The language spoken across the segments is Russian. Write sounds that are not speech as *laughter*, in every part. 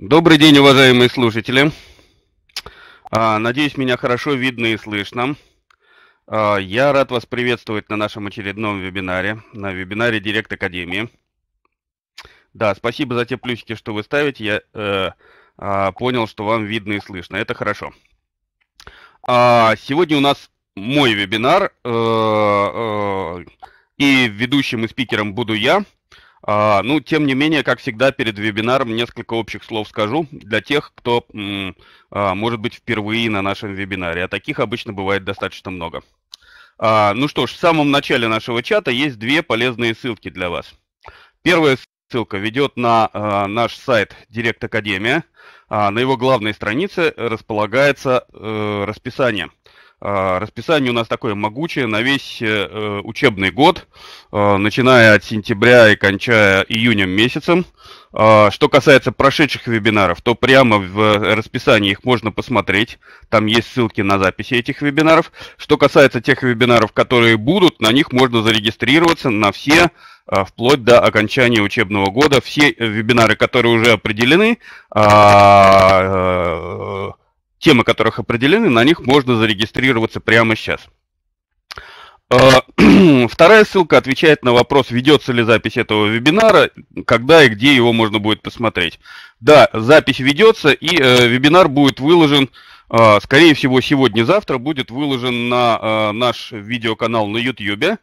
Добрый день, уважаемые слушатели. А, надеюсь, меня хорошо видно и слышно. А, я рад вас приветствовать на нашем очередном вебинаре, на вебинаре Директ Академии. Да, спасибо за те плюсики, что вы ставите. Я э, а, понял, что вам видно и слышно. Это хорошо. А сегодня у нас мой вебинар, э, э, и ведущим и спикером буду я. А, ну, тем не менее, как всегда, перед вебинаром несколько общих слов скажу для тех, кто, м, а, может быть, впервые на нашем вебинаре. А таких обычно бывает достаточно много. А, ну что ж, в самом начале нашего чата есть две полезные ссылки для вас. Первая ссылка ведет на а, наш сайт Директ Академия. А, на его главной странице располагается э, расписание – а, расписание у нас такое могучее на весь э, э, учебный год, а, начиная от сентября и кончая июнем месяцем. А, что касается прошедших вебинаров, то прямо в э, расписании их можно посмотреть. Там есть ссылки на записи этих вебинаров. Что касается тех вебинаров, которые будут, на них можно зарегистрироваться на все вплоть до окончания учебного года. Все вебинары, которые уже определены, темы которых определены, на них можно зарегистрироваться прямо сейчас. А, *clears throat* вторая ссылка отвечает на вопрос, ведется ли запись этого вебинара, когда и где его можно будет посмотреть. Да, запись ведется, и э, вебинар будет выложен, э, скорее всего, сегодня-завтра будет выложен на э, наш видеоканал на YouTube.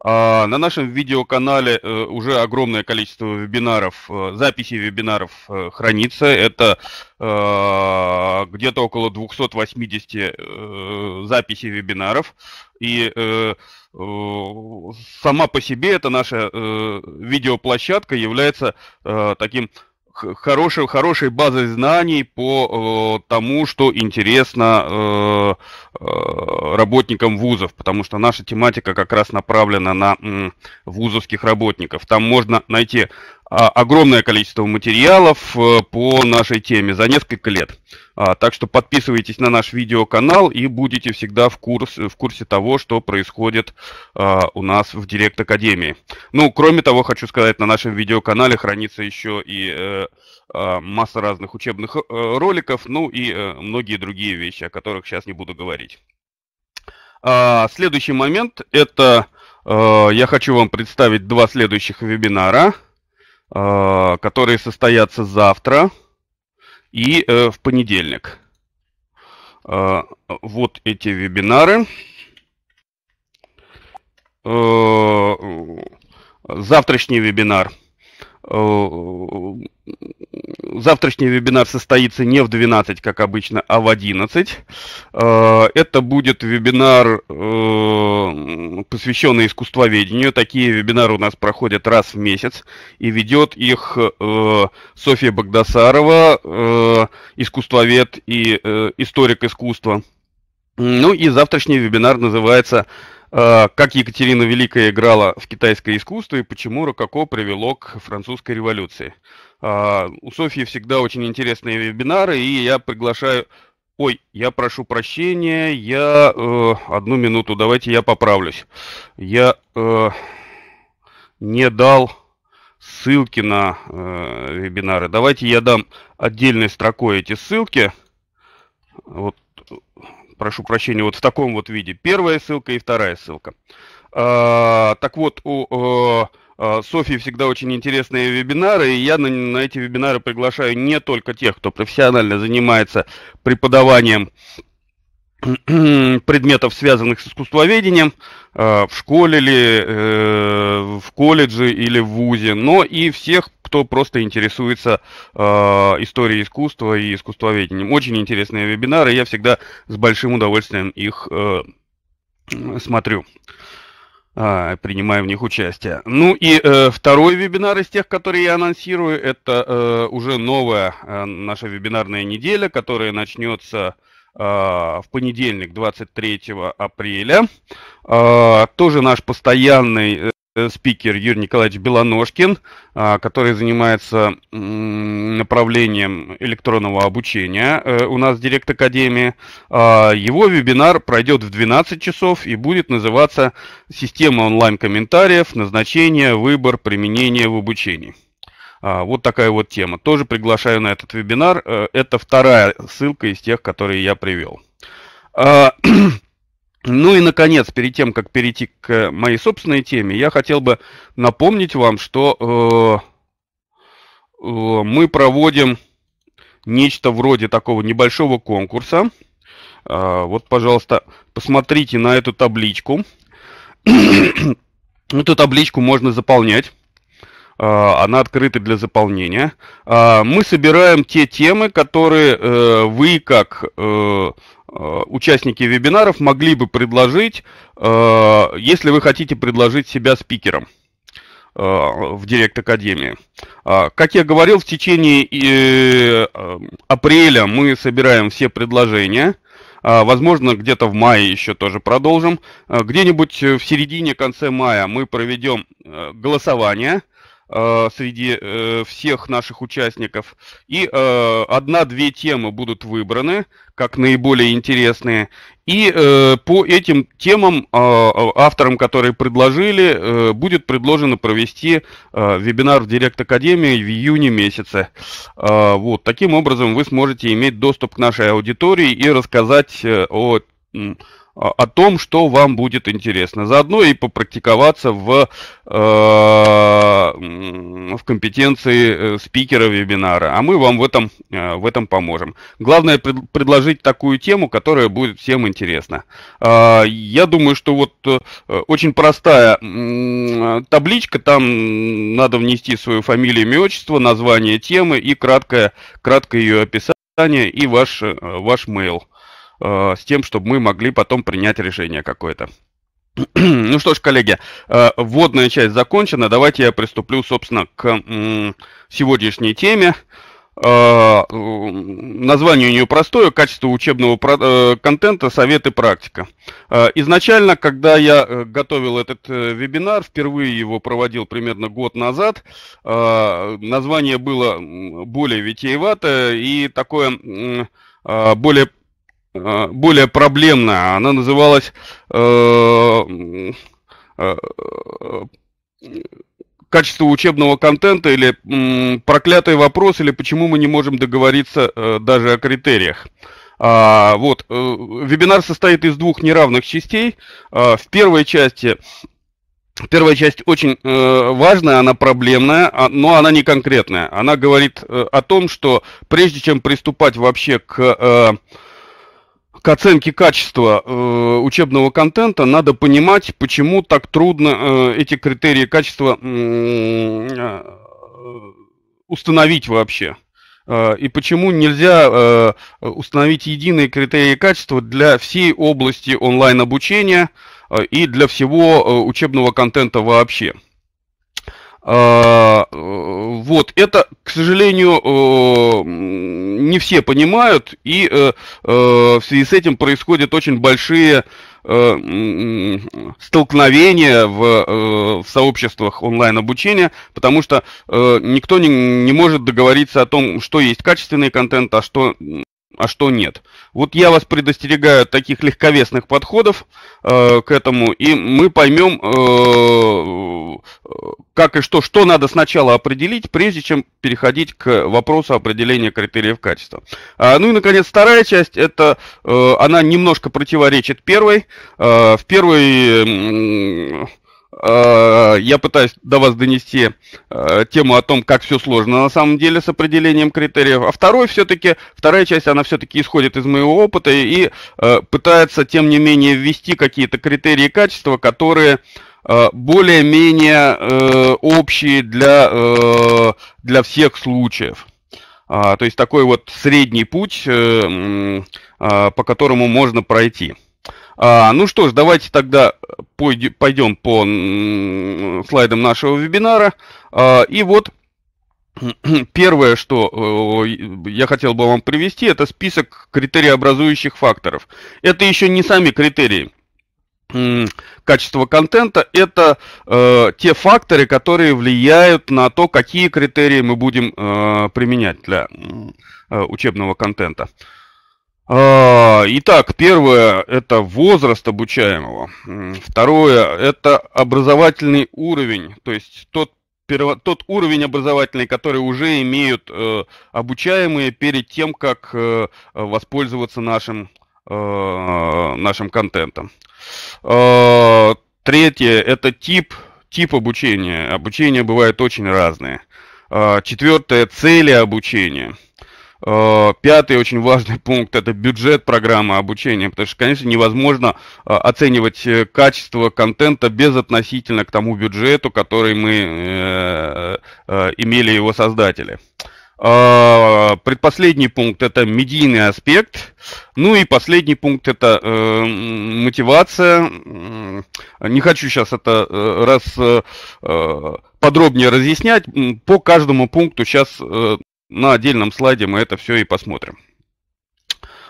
А, на нашем видеоканале э, уже огромное количество вебинаров, э, записи вебинаров э, хранится. Это где-то около 280 записей вебинаров. И сама по себе эта наша видеоплощадка является таким хорошей, хорошей базой знаний по э, тому, что интересно э, э, работникам вузов, потому что наша тематика как раз направлена на э, вузовских работников. Там можно найти а, огромное количество материалов э, по нашей теме за несколько лет. А, так что подписывайтесь на наш видеоканал и будете всегда в, курсе в курсе того, что происходит а, у нас в Директ Академии. Ну, кроме того, хочу сказать, на нашем видеоканале хранится еще и э, масса разных учебных э, роликов, ну и многие другие вещи, о которых сейчас не буду говорить. Следующий момент – это я хочу вам представить два следующих вебинара – Э, которые состоятся завтра и э, в понедельник. Э, вот эти вебинары. Завтрашний вебинар – Э, завтрашний вебинар состоится не в 12, как обычно, а в 11. Э, это будет вебинар, э, посвященный искусствоведению. Такие вебинары у нас проходят раз в месяц. И ведет их Софья Богдасарова, искусствовед и историк искусства. Ну и завтрашний вебинар называется Э, как Екатерина Великая играла в китайское искусство и почему Рококо привело к французской революции. Э, у Софьи всегда очень интересные вебинары, и я приглашаю... Ой, я прошу прощения, я... Э, одну минуту, давайте я поправлюсь. Я э, не дал ссылки на э, вебинары. Давайте я дам отдельной строкой эти ссылки. Вот прошу прощения, вот в таком вот виде. Первая ссылка и вторая ссылка. А, так вот, у... А, Софии всегда очень интересные вебинары, и я на, на эти вебинары приглашаю не только тех, кто профессионально занимается преподаванием предметов, связанных с искусствоведением, а, в школе или э, в колледже или в ВУЗе, но и всех кто просто интересуется э, историей искусства и искусствоведением. Очень интересные вебинары, я всегда с большим удовольствием их э, смотрю а, принимаю в них участие. Ну и э, второй вебинар из тех, которые я анонсирую, это э, уже новая э, наша вебинарная неделя, которая начнется э, в понедельник, 23 апреля. Э, тоже наш постоянный э, Э, спикер Юрий Николаевич Белоножкин, а, который занимается направлением электронного обучения э, у нас в Директ Академии. А, его вебинар пройдет в 12 часов и будет называться «Система онлайн-комментариев. Назначение, выбор, применение в обучении». А, вот такая вот тема. Тоже приглашаю на этот вебинар. Э, это вторая ссылка из тех, которые я привел. *clears throat* Ну и, наконец, перед тем, как перейти к моей собственной теме, я хотел бы напомнить вам, что э, э мы проводим нечто вроде такого небольшого конкурса. Э, вот, пожалуйста, посмотрите на эту табличку. *coughs* эту табличку можно заполнять. Э, она открыта для заполнения. Э, мы собираем те темы, которые э, вы как э, Э, участники вебинаров могли бы предложить, э, если вы хотите предложить себя спикером э, в Директ Академии. А, как я говорил, в течение апреля мы собираем все предложения. А, возможно, где-то в мае еще тоже продолжим. А, где-нибудь в середине-конце мая мы проведем голосование – Э, среди э, всех наших участников. И э, одна-две темы будут выбраны как наиболее интересные. И э, по этим темам э, авторам, которые предложили, э, будет предложено провести э, вебинар в Директ Академии в июне месяце. Э, вот таким образом вы сможете иметь доступ к нашей аудитории и рассказать э, о о том, что вам будет интересно. Заодно и попрактиковаться в, э, в компетенции э, спикера вебинара. А мы вам в этом, э, в этом поможем. Главное пред, предложить такую тему, которая будет всем интересна. Э, я думаю, что вот э, очень простая э, табличка. Там надо внести свою фамилию, имя, отчество, название темы и краткое, краткое ее описание и ваш, э, ваш mail. Э, с тем, чтобы мы могли потом принять решение какое-то. *clears throat* Ну что ж, коллеги, э, вводная часть закончена. Давайте я приступлю, собственно, к сегодняшней теме. Э, название у нее простое, качество учебного контента, советы практика. Изначально, когда я готовил этот вебинар, впервые его проводил примерно год назад, название было более витиевато и такое более более проблемная. Она называлась э, э, качество учебного контента или проклятый вопрос или почему мы не можем договориться э, даже о критериях. А, вот э, вебинар состоит из двух неравных частей. А, в первой части Первая часть очень э, важная, она проблемная, а, но она не конкретная. Она говорит э, о том, что прежде чем приступать вообще к э, к оценке качества э, учебного контента надо понимать, почему так трудно э, эти критерии качества э, установить вообще. Э, и почему нельзя э, установить единые критерии качества для всей области онлайн-обучения э, и для всего э, учебного контента вообще. А, вот, это, к сожалению, э, не все понимают, и э, э, в связи с этим происходят очень большие столкновения в, сообществах онлайн-обучения, потому что никто не может договориться о том, что есть качественный контент, а что а что нет. Вот я вас предостерегаю от таких легковесных подходов э, к этому, и мы поймем, э, э, как и что, что надо сначала определить, прежде чем переходить к вопросу определения критериев качества. А, ну и, наконец, вторая часть, это э, она немножко противоречит первой. Э, в первой... Э, Э, я пытаюсь до вас донести э, тему о том, как все сложно на самом деле с определением критериев. А второй все-таки, вторая часть, она все-таки исходит из моего опыта и э, пытается, тем не менее, ввести какие-то критерии качества, которые более-менее общие для, для всех случаев. А, то есть такой вот средний путь, по которому можно пройти. А, ну что ж, давайте тогда пойдем по слайдам нашего вебинара. А, и вот *clears throat* Первое, что э, я хотел бы вам привести, это список образующих факторов. Это еще не сами критерии качества контента, это э, те факторы, которые влияют на то, какие критерии мы будем э, применять для э, учебного контента. Э, а, итак, первое – это возраст обучаемого. Второе – это образовательный уровень, то есть тот, перво, тот уровень образовательный, который уже имеют э, обучаемые перед тем, как э, воспользоваться нашим, э, нашим контентом. Э, третье – это тип, тип обучения. Обучение бывает очень разное. Э, а, четвертое – цели обучения – Э, пятый очень важный *laughs* пункт – это бюджет программы обучения, потому что, конечно, невозможно э, оценивать э, качество контента безотносительно к тому бюджету, который мы имели его создатели. Предпоследний пункт это медийный аспект. Ну и последний пункт это мотивация. Не хочу сейчас это раз подробнее разъяснять. По каждому пункту сейчас на отдельном слайде мы это все и посмотрим.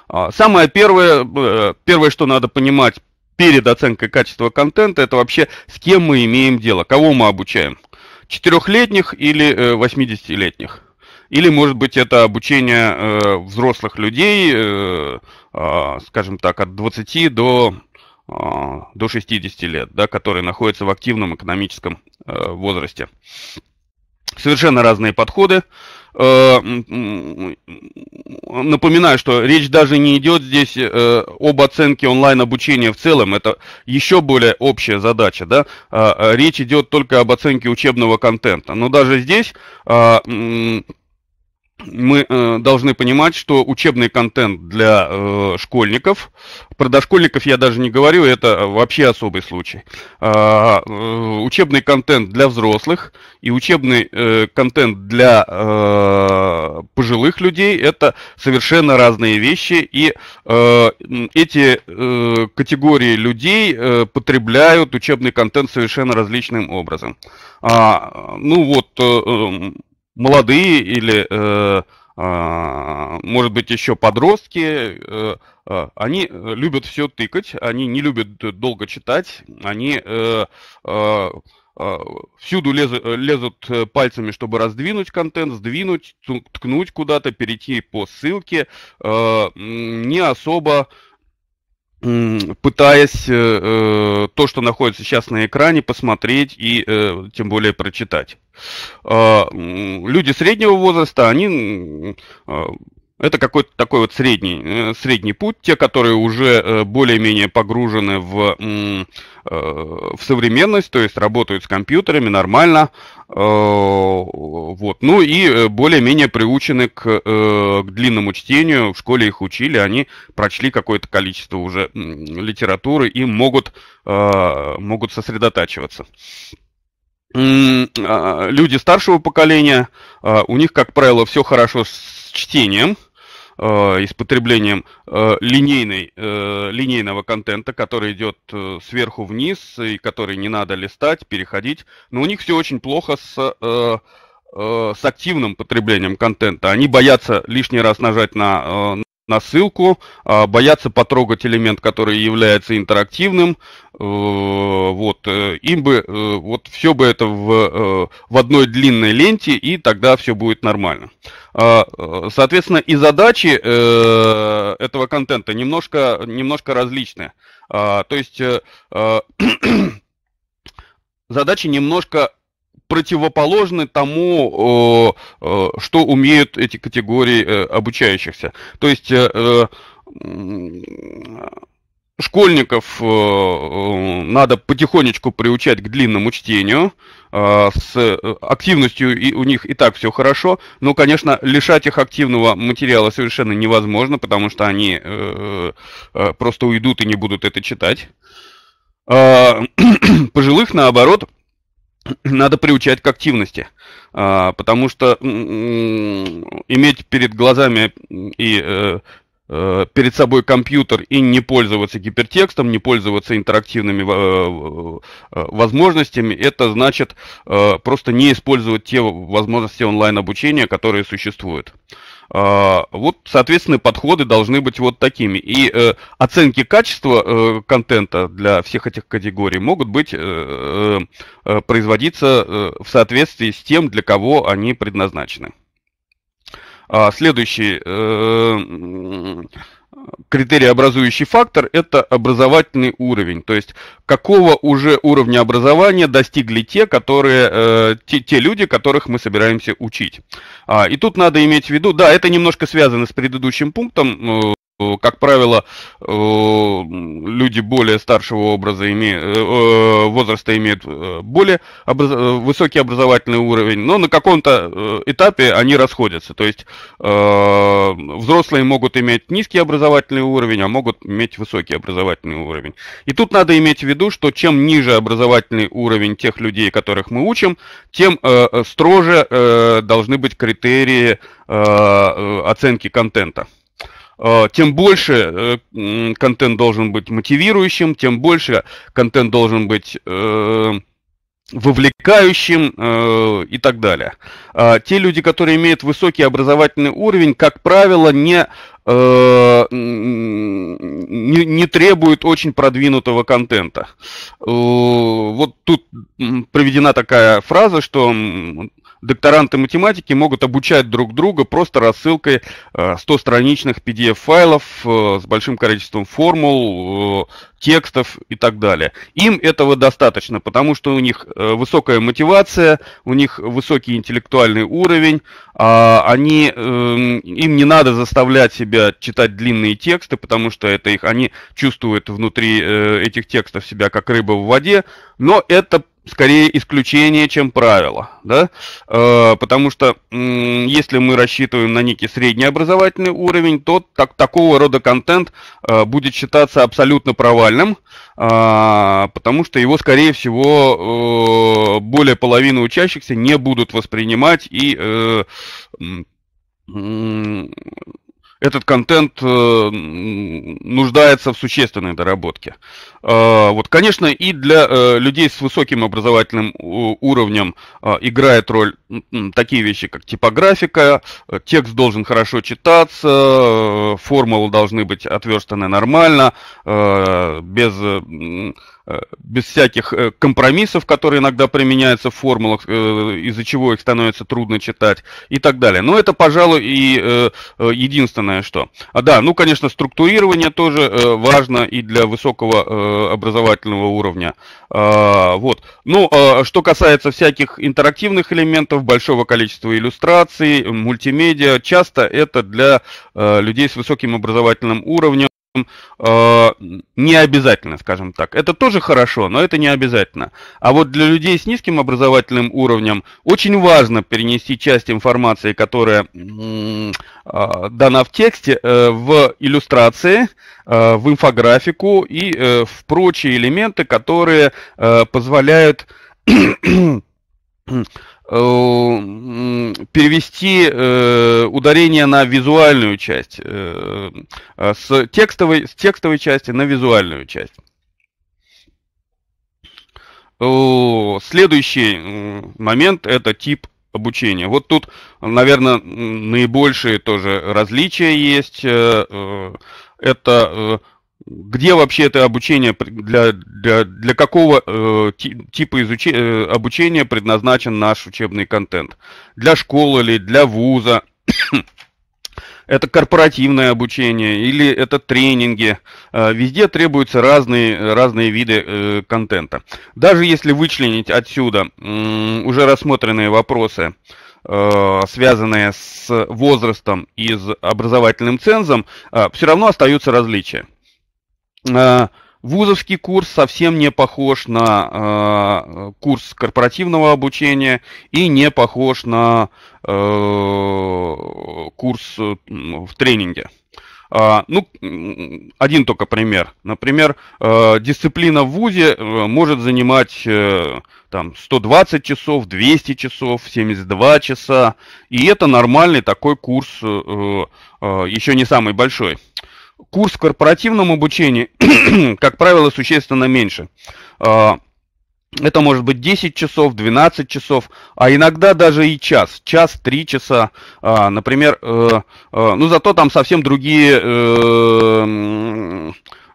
А, самое первое, э, первое, что надо понимать перед оценкой качества контента, это вообще с кем мы имеем дело, кого мы обучаем. Четырехлетних или 80-летних. Э, или, может быть, это обучение э, взрослых людей, э, э, скажем так, от 20 до, э, до 60 лет, да, которые находятся в активном экономическом э, возрасте. Совершенно разные подходы. Э, Э, напоминаю, что речь даже не идет здесь э, об оценке онлайн-обучения в целом, это еще более общая задача, да, а, а, речь идет только об оценке учебного контента. Но даже здесь а, мы э, должны понимать, что учебный контент для э, школьников, про дошкольников я даже не говорю, это вообще особый случай, а, э, учебный контент для взрослых и учебный э, контент для э, пожилых людей, это совершенно разные вещи, и э, эти э, категории людей э, потребляют учебный контент совершенно различным образом. А, ну вот, э, эм, молодые или, э, а, может быть, еще подростки, э, а, они э, любят все тыкать, они не любят долго читать, они а, всюду лез, лезут пальцами, чтобы раздвинуть контент, сдвинуть, ткнуть куда-то, перейти по ссылке, не особо пытаясь то, что находится сейчас на экране, посмотреть и тем более прочитать. А, люди среднего возраста, они а, это какой-то такой вот средний, э, средний путь, те, которые уже э, более-менее погружены в, э, в современность, то есть работают с компьютерами нормально, вот, ну и более-менее приучены к, к длинному чтению, в школе их учили, они прочли какое-то количество уже литературы и могут, а, могут сосредотачиваться. А, люди старшего поколения, а, у них, как правило, все хорошо с чтением, а, и с потреблением линейной, э, линейного контента, который идет э, сверху вниз и который не надо листать, переходить. Но у них все очень плохо с, э, с активным потреблением контента. Они боятся лишний раз нажать на на ссылку, а, боятся потрогать элемент, который является интерактивным, э, вот, э, им бы, э, вот все бы это в, в одной длинной ленте, и тогда все будет нормально. А, соответственно, и задачи этого контента немножко, немножко различные. А, то есть *clears throat* задачи немножко противоположны тому, что умеют эти категории э, обучающихся. То есть э, э, школьников надо потихонечку приучать к длинному чтению. С активностью и у них и так все хорошо. Но, конечно, лишать их активного материала совершенно невозможно, потому что они просто уйдут и не будут это читать. А, *clears throat* пожилых, наоборот, надо приучать к активности, а, потому что иметь перед глазами и э, э, перед собой компьютер и не пользоваться гипертекстом, не пользоваться интерактивными э, возможностями, это значит просто не использовать те возможности онлайн-обучения, которые существуют. А, вот, соответственно, подходы должны быть вот такими. И э, оценки качества э, контента для всех этих категорий могут быть э, э, э производиться э, в соответствии с тем, для кого они предназначены. А, следующий критерий образующий фактор – это образовательный уровень, то есть какого уже уровня образования достигли те, которые, э, те, те люди, которых мы собираемся учить. А, и тут надо иметь в виду, да, это немножко связано с предыдущим пунктом, э, Э, как правило, э, люди более старшего образа име... Э, возраста имеют более образ... высокий образовательный уровень, но на каком-то этапе они расходятся. То есть взрослые могут иметь низкий образовательный уровень, а могут иметь высокий образовательный уровень. И тут надо иметь в виду, что чем ниже образовательный уровень тех людей, которых мы учим, тем строже должны быть критерии оценки контента. Э, тем больше э, контент должен быть мотивирующим, тем больше контент должен быть э, вовлекающим и так далее. А те люди, которые имеют высокий образовательный уровень, как правило, не, не, не требуют очень продвинутого контента. вот тут проведена такая фраза, что докторанты математики могут обучать друг друга просто рассылкой 100-страничных э, PDF-файлов э, с большим количеством формул, э, текстов и так далее. Им этого достаточно, потому что у них высокая мотивация, у них высокий интеллектуальный уровень, а они, эм, им не надо заставлять себя читать длинные тексты, потому что это их, они чувствуют внутри этих текстов себя как рыба в воде, но это скорее исключение, чем правило, да, э, потому что э, если мы рассчитываем на некий среднеобразовательный уровень, то так, такого рода контент э, будет считаться абсолютно провальным, э, потому что его, скорее всего, э, более половины учащихся не будут воспринимать и э, э этот контент э, нуждается в существенной доработке. Э, вот, конечно, и для э, людей с высоким образовательным уровнем играет роль такие вещи, как типографика, текст должен хорошо читаться, формулы должны быть отверстаны нормально, без Э, без всяких э, компромиссов, которые иногда применяются в формулах, э, из-за чего их становится трудно читать и так далее. Но это, пожалуй, и единственное что. А да, ну, конечно, структурирование тоже важно и для высокого образовательного уровня. А, вот. Ну, а, что касается всяких интерактивных элементов, большого количества иллюстраций, мультимедиа, часто это для людей с высоким образовательным уровнем э, не обязательно, скажем так. Это тоже хорошо, но это не обязательно. А вот для людей с низким образовательным уровнем очень важно перенести часть информации, которая э, дана в тексте, э, в иллюстрации, э, в инфографику и э, в прочие элементы, которые э, позволяют *clears throat* Э, перевести э, ударение на визуальную часть, э, с, текстовой, с текстовой части на визуальную часть. Следующий момент – это тип обучения. Вот тут, наверное, наибольшие тоже различия есть. Это где вообще это обучение, для, для, для какого э, типа изучения, э, обучения предназначен наш учебный контент? Для школы или для вуза? *coughs* это корпоративное обучение или это тренинги. Э, везде требуются разные, разные виды э, контента. Даже если вычленить отсюда уже рассмотренные вопросы, связанные с возрастом и с образовательным цензом, все равно остаются различия. Э, вузовский курс совсем не похож на э, курс корпоративного обучения и не похож на э, курс э, в тренинге. А, ну, один только пример. Например, э, дисциплина в ВУЗе э, может занимать э, там 120 часов, 200 часов, 72 часа. И это нормальный такой курс, э, еще не самый большой. Курс в корпоративном обучении, *clears throat* как правило, существенно меньше. А, это может быть 10 часов, 12 часов, а иногда даже и час, час, три часа, а, например, э, э, ну зато там совсем другие э,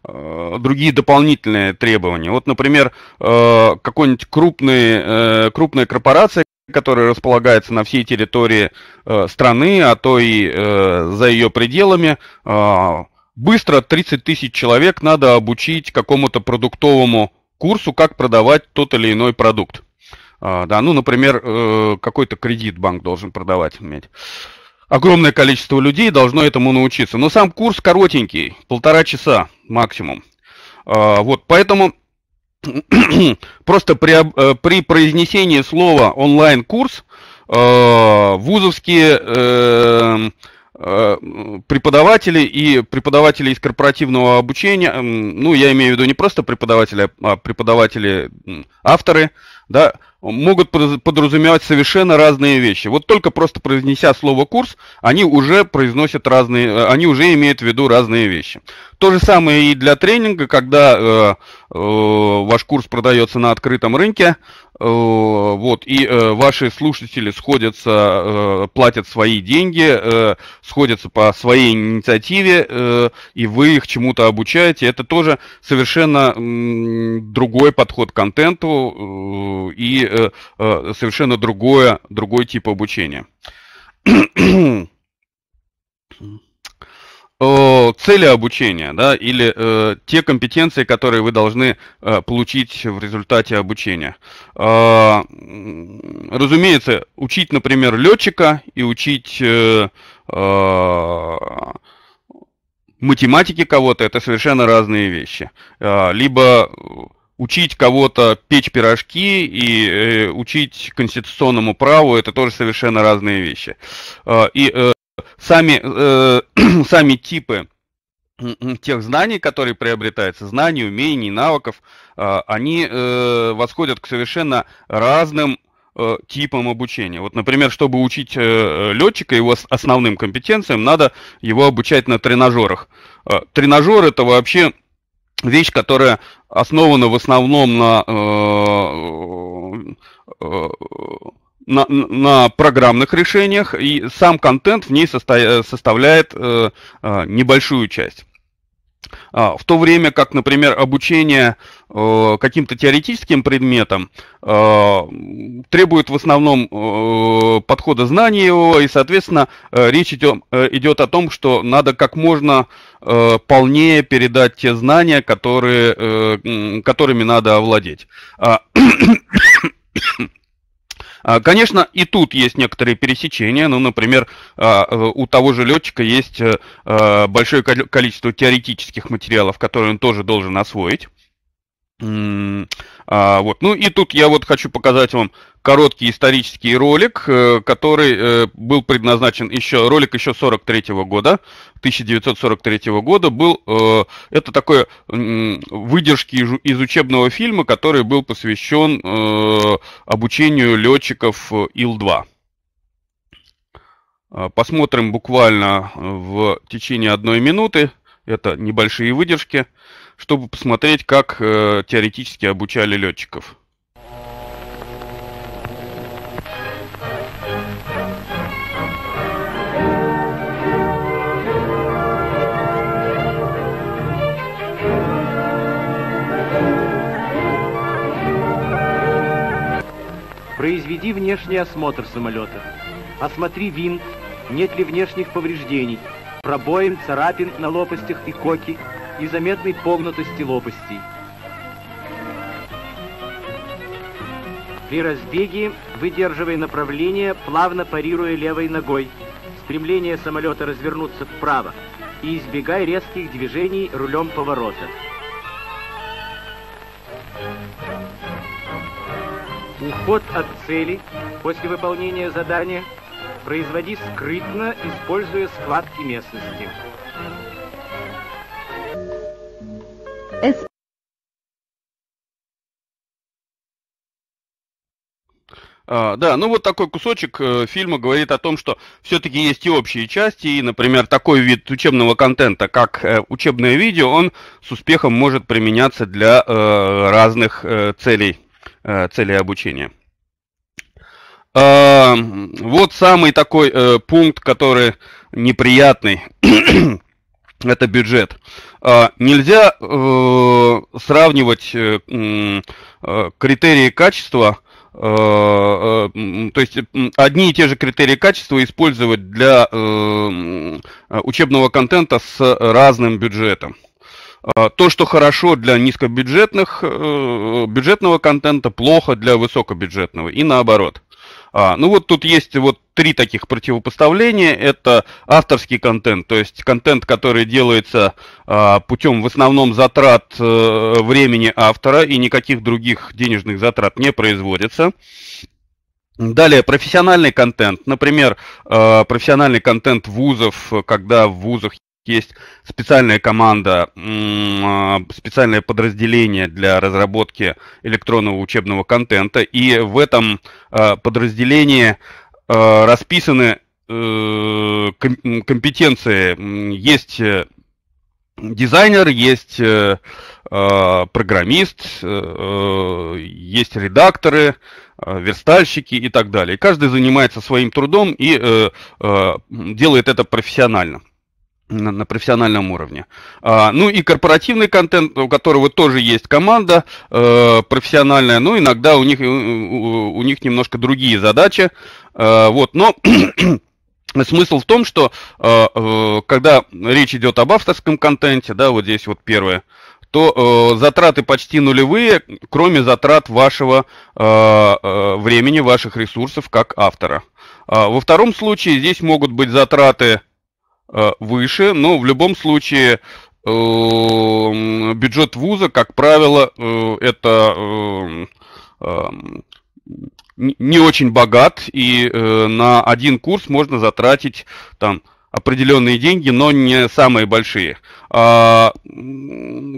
другие дополнительные требования. Вот, например, какой-нибудь крупный, крупная корпорация, которая располагается на всей территории страны, а то и за ее пределами, а, быстро 30 тысяч человек надо обучить какому-то продуктовому курсу, как продавать тот или иной продукт. А, да, ну, например, э, какой-то кредит банк должен продавать иметь. Огромное количество людей должно этому научиться. Но сам курс коротенький, полтора часа максимум. А, вот, поэтому *clears throat* просто при, э, при произнесении слова онлайн-курс э, вузовские Э, преподаватели и преподаватели из корпоративного обучения, ну, я имею в виду не просто преподаватели, а преподаватели, авторы, да, могут подразумевать совершенно разные вещи. Вот только просто произнеся слово курс, они уже произносят разные, э, они уже имеют в виду разные вещи. То же самое и для тренинга, когда э, э, ваш курс продается на открытом рынке, Э, вот, и э, ваши слушатели сходятся, э, платят свои деньги, сходятся по своей инициативе, и вы их чему-то обучаете. Это тоже совершенно другой подход к контенту и совершенно другое, другой тип обучения. *clears throat* *clears throat* Э, цели обучения, да, или э, те компетенции, которые вы должны э, получить в результате обучения. Э, разумеется, учить, например, летчика и учить э, э, математики кого-то – это совершенно разные вещи. Э, либо учить кого-то печь пирожки и э, учить конституционному праву – это тоже совершенно разные вещи. Э, и э, сами, э, *clears throat* сами типы тех знаний, которые приобретаются, знаний, умений, навыков, э, они э, восходят к совершенно разным э, типам обучения. Вот, например, чтобы учить э, летчика его основным компетенциям, надо его обучать на тренажерах. Э, тренажер это вообще вещь, которая основана в основном на э, э, на, на программных решениях, и сам контент в ней состо, э, составляет э, э, небольшую часть. А, в то время как, например, обучение э, каким-то теоретическим предметам э, требует в основном э, подхода знания его, и, соответственно, э, речь идет, э, идет о том, что надо как можно э, полнее передать те знания, которые, э, которыми надо овладеть. А, а, конечно, и тут есть некоторые пересечения. Ну, например, а, э, у того же летчика есть э, э, большое количество теоретических материалов, которые он тоже должен освоить. А, вот. Ну и тут я вот хочу показать вам короткий исторический ролик, э, который э, был предназначен еще, ролик еще 43 -го года, 1943 года был, э, это такое выдержки из учебного фильма, который был посвящен обучению летчиков Ил-2. А, посмотрим буквально в течение одной минуты, это небольшие выдержки чтобы посмотреть, как э, теоретически обучали летчиков. Произведи внешний осмотр самолета. Осмотри винт, нет ли внешних повреждений, пробоин, царапин на лопастях и коки – и погнутости лопастей. При разбеге, выдерживая направление, плавно парируя левой ногой, стремление самолета развернуться вправо и избегай резких движений рулем поворота. Уход от цели после выполнения задания производи скрытно, используя складки местности. es А, да, ну вот такой кусочек э, фильма говорит о том, что все-таки есть и общие части, и, например, такой вид учебного контента, как э, учебное видео, он с успехом может применяться для э, разных э, целей, э, целей обучения. Э, вот самый такой э, пункт, который неприятный *clears throat* это бюджет. А, нельзя э, сравнивать э, э, критерии качества то есть одни и те же критерии качества использовать для учебного контента с разным бюджетом. А, то, что хорошо для низкобюджетных, бюджетного контента, плохо для высокобюджетного и наоборот. А, ну вот тут есть вот три таких противопоставления. Это авторский контент, то есть контент, который делается а, путем в основном затрат а, времени автора и никаких других денежных затрат не производится. Далее, профессиональный контент. Например, а, профессиональный контент вузов, когда в вузах есть специальная команда, а, специальное подразделение для разработки электронного учебного контента, и в этом а, подразделении а, расписаны э, компетенции. Есть э, дизайнер, есть э, программист, есть редакторы, верстальщики и так далее. Каждый занимается своим трудом и делает это профессионально на, на профессиональном уровне. А, ну и корпоративный контент, у которого тоже есть команда э, профессиональная, но иногда у них, у, у них немножко другие задачи. Э, вот, но *clears throat* Смысл в том, что э, э, когда речь идет об авторском контенте, да, вот здесь вот первое, то э, затраты почти нулевые, кроме затрат вашего э, э времени, ваших ресурсов как автора. А во втором случае здесь могут быть затраты Э, выше, но в любом случае эм, бюджет вуза, как правило, э, это эм, эм, не очень богат, и э, на один курс можно затратить там определенные деньги, но не самые большие. А,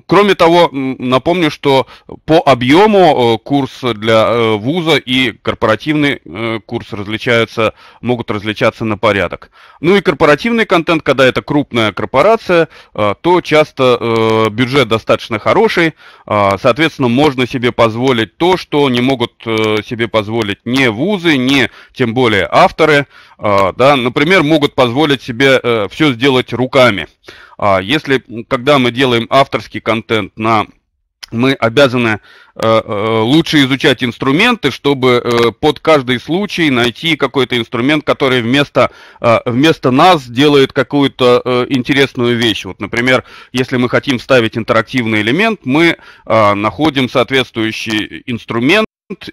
кроме того, напомню, что по объему э, курс для э, вуза и корпоративный э, курс различаются, могут различаться на порядок. Ну и корпоративный контент, когда это крупная корпорация, то часто бюджет достаточно хороший, а, соответственно, можно себе позволить то, что не могут себе позволить не вузы, не тем более авторы, а, да, например, могут позволить себе все сделать руками. А Если, когда мы делаем авторский контент на мы обязаны э, э, лучше изучать инструменты, чтобы э, под каждый случай найти какой-то инструмент, который вместо, э, вместо нас делает какую-то э, интересную вещь. Вот, например, если мы хотим вставить интерактивный элемент, мы э, находим соответствующий инструмент,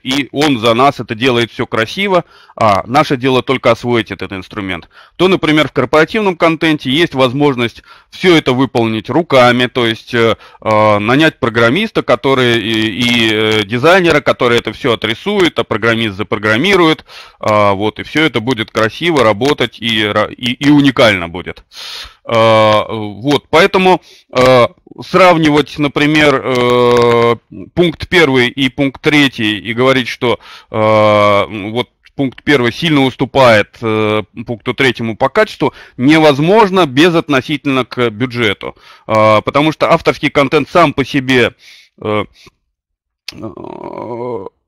и он за нас это делает все красиво, а наше дело только освоить этот инструмент. То, например, в корпоративном контенте есть возможность все это выполнить руками, то есть э, э, нанять программиста, который и, и э, дизайнера, который это все отрисует, а программист запрограммирует, э, вот и все это будет красиво работать и и, и уникально будет. Э, вот, поэтому э, сравнивать, например, э, пункт первый и пункт третий и говорить, что э, вот пункт первый сильно уступает э, пункту третьему по качеству, невозможно без относительно к бюджету. потому что авторский контент сам по себе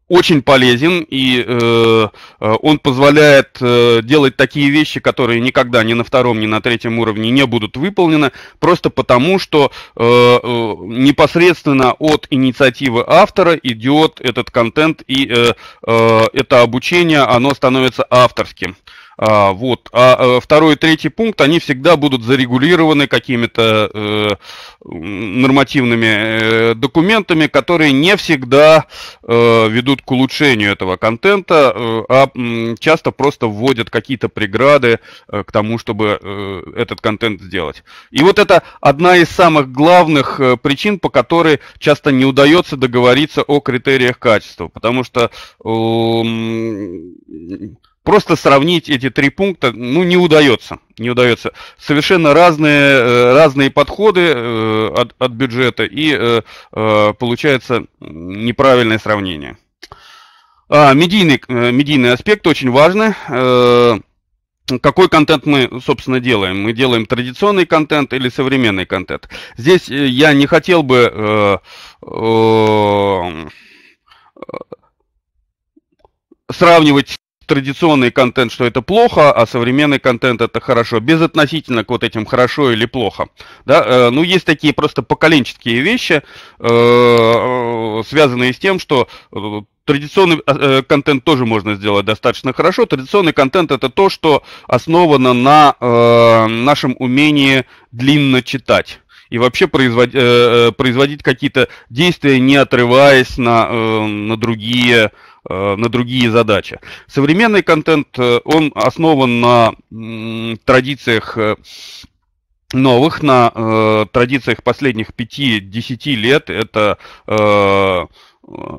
очень полезен, и э, э, он позволяет э, делать такие вещи, которые никогда ни на втором, ни на третьем уровне не будут выполнены, просто потому, что э, э, непосредственно от инициативы автора идет этот контент, и э, э, это обучение, оно становится авторским. Э, а, вот. А, а второй и третий пункт, они всегда будут зарегулированы какими-то э, нормативными э, документами, которые не всегда э, ведут к улучшению этого контента, э, а э, часто просто вводят какие-то преграды э, к тому, чтобы э, этот контент сделать. И вот это одна из самых главных э, причин, по которой часто не удается договориться о критериях качества, потому что э, Просто сравнить эти три пункта, ну, не удается. Не удается. Совершенно разные, э, разные подходы э, от, от бюджета, и э, получается неправильное сравнение. А, медийный, медийный аспект очень важный. Какой контент мы, собственно, делаем? Мы делаем традиционный контент или современный контент? Здесь я не хотел бы э, э, сравнивать традиционный контент, что это плохо, а современный контент это хорошо, безотносительно к вот этим хорошо или плохо. Да? Э, ну, есть такие просто поколенческие вещи, э, связанные с тем, что э, традиционный контент тоже можно сделать достаточно хорошо. Традиционный контент это то, что основано на нашем умении длинно читать и вообще производить, э, э, производить какие-то действия, не отрываясь на, э, на, другие, э, на другие задачи. Современный контент, э, он основан на э, традициях новых, на э, традициях последних 5-10 лет. Это... Э,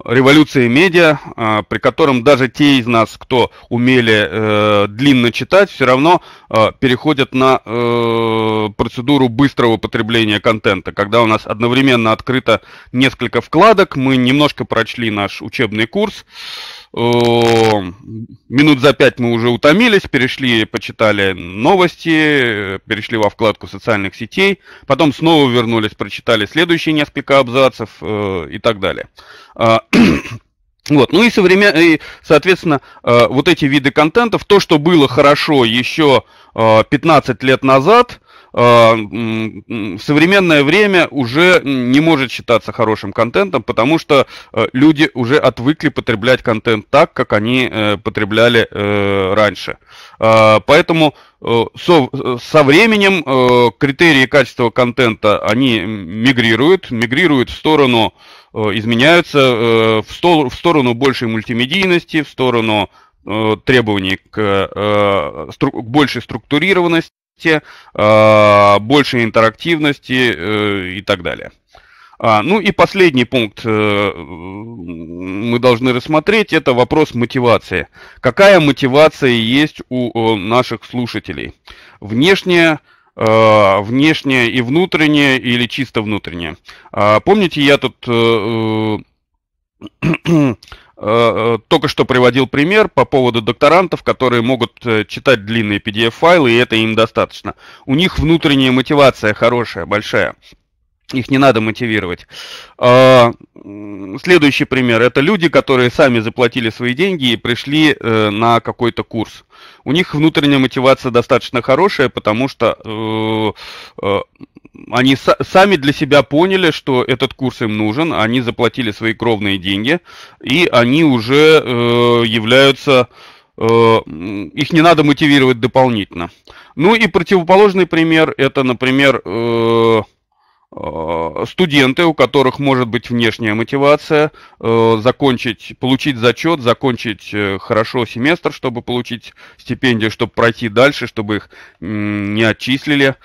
революции медиа, а, при котором даже те из нас, кто умели э, длинно читать, все равно э, переходят на э, процедуру быстрого потребления контента, когда у нас одновременно открыто несколько вкладок, мы немножко прочли наш учебный курс, Э, минут за пять мы уже утомились, перешли, почитали новости, перешли во вкладку социальных сетей, потом снова вернулись, прочитали следующие несколько абзацев э, и так далее. А, *clears throat* вот, ну и, современ... и соответственно, э, вот эти виды контентов, то, что было хорошо еще 15 лет назад, в э, современное время уже не может считаться хорошим контентом, потому что э, люди уже отвыкли потреблять контент так, как они э, потребляли раньше. Поэтому со, со временем критерии качества контента, они мигрируют, мигрируют в сторону, изменяются в, стол, в сторону большей мультимедийности, в сторону требований к, к большей структурированности. Э, больше интерактивности э, и так далее. А, ну и последний пункт э, мы должны рассмотреть, это вопрос мотивации. Какая мотивация есть у, у наших слушателей? Внешняя, э, внешняя и внутренняя или чисто внутренняя? А, помните, я тут... Э, э Э, э, только что приводил пример по поводу докторантов, которые могут э, читать длинные PDF-файлы, и это им достаточно. У них внутренняя мотивация хорошая, большая. Их не надо мотивировать. А, следующий пример. Это люди, которые сами заплатили свои деньги и пришли э, на какой-то курс. У них внутренняя мотивация достаточно хорошая, потому что э, э, они сами для себя поняли, что этот курс им нужен, они заплатили свои кровные деньги, и они уже являются их не надо мотивировать дополнительно. Ну и противоположный пример это, например, Э, студенты, у которых может быть внешняя мотивация э, закончить, получить зачет, закончить э, хорошо семестр, чтобы получить стипендию, чтобы пройти дальше, чтобы их не отчислили.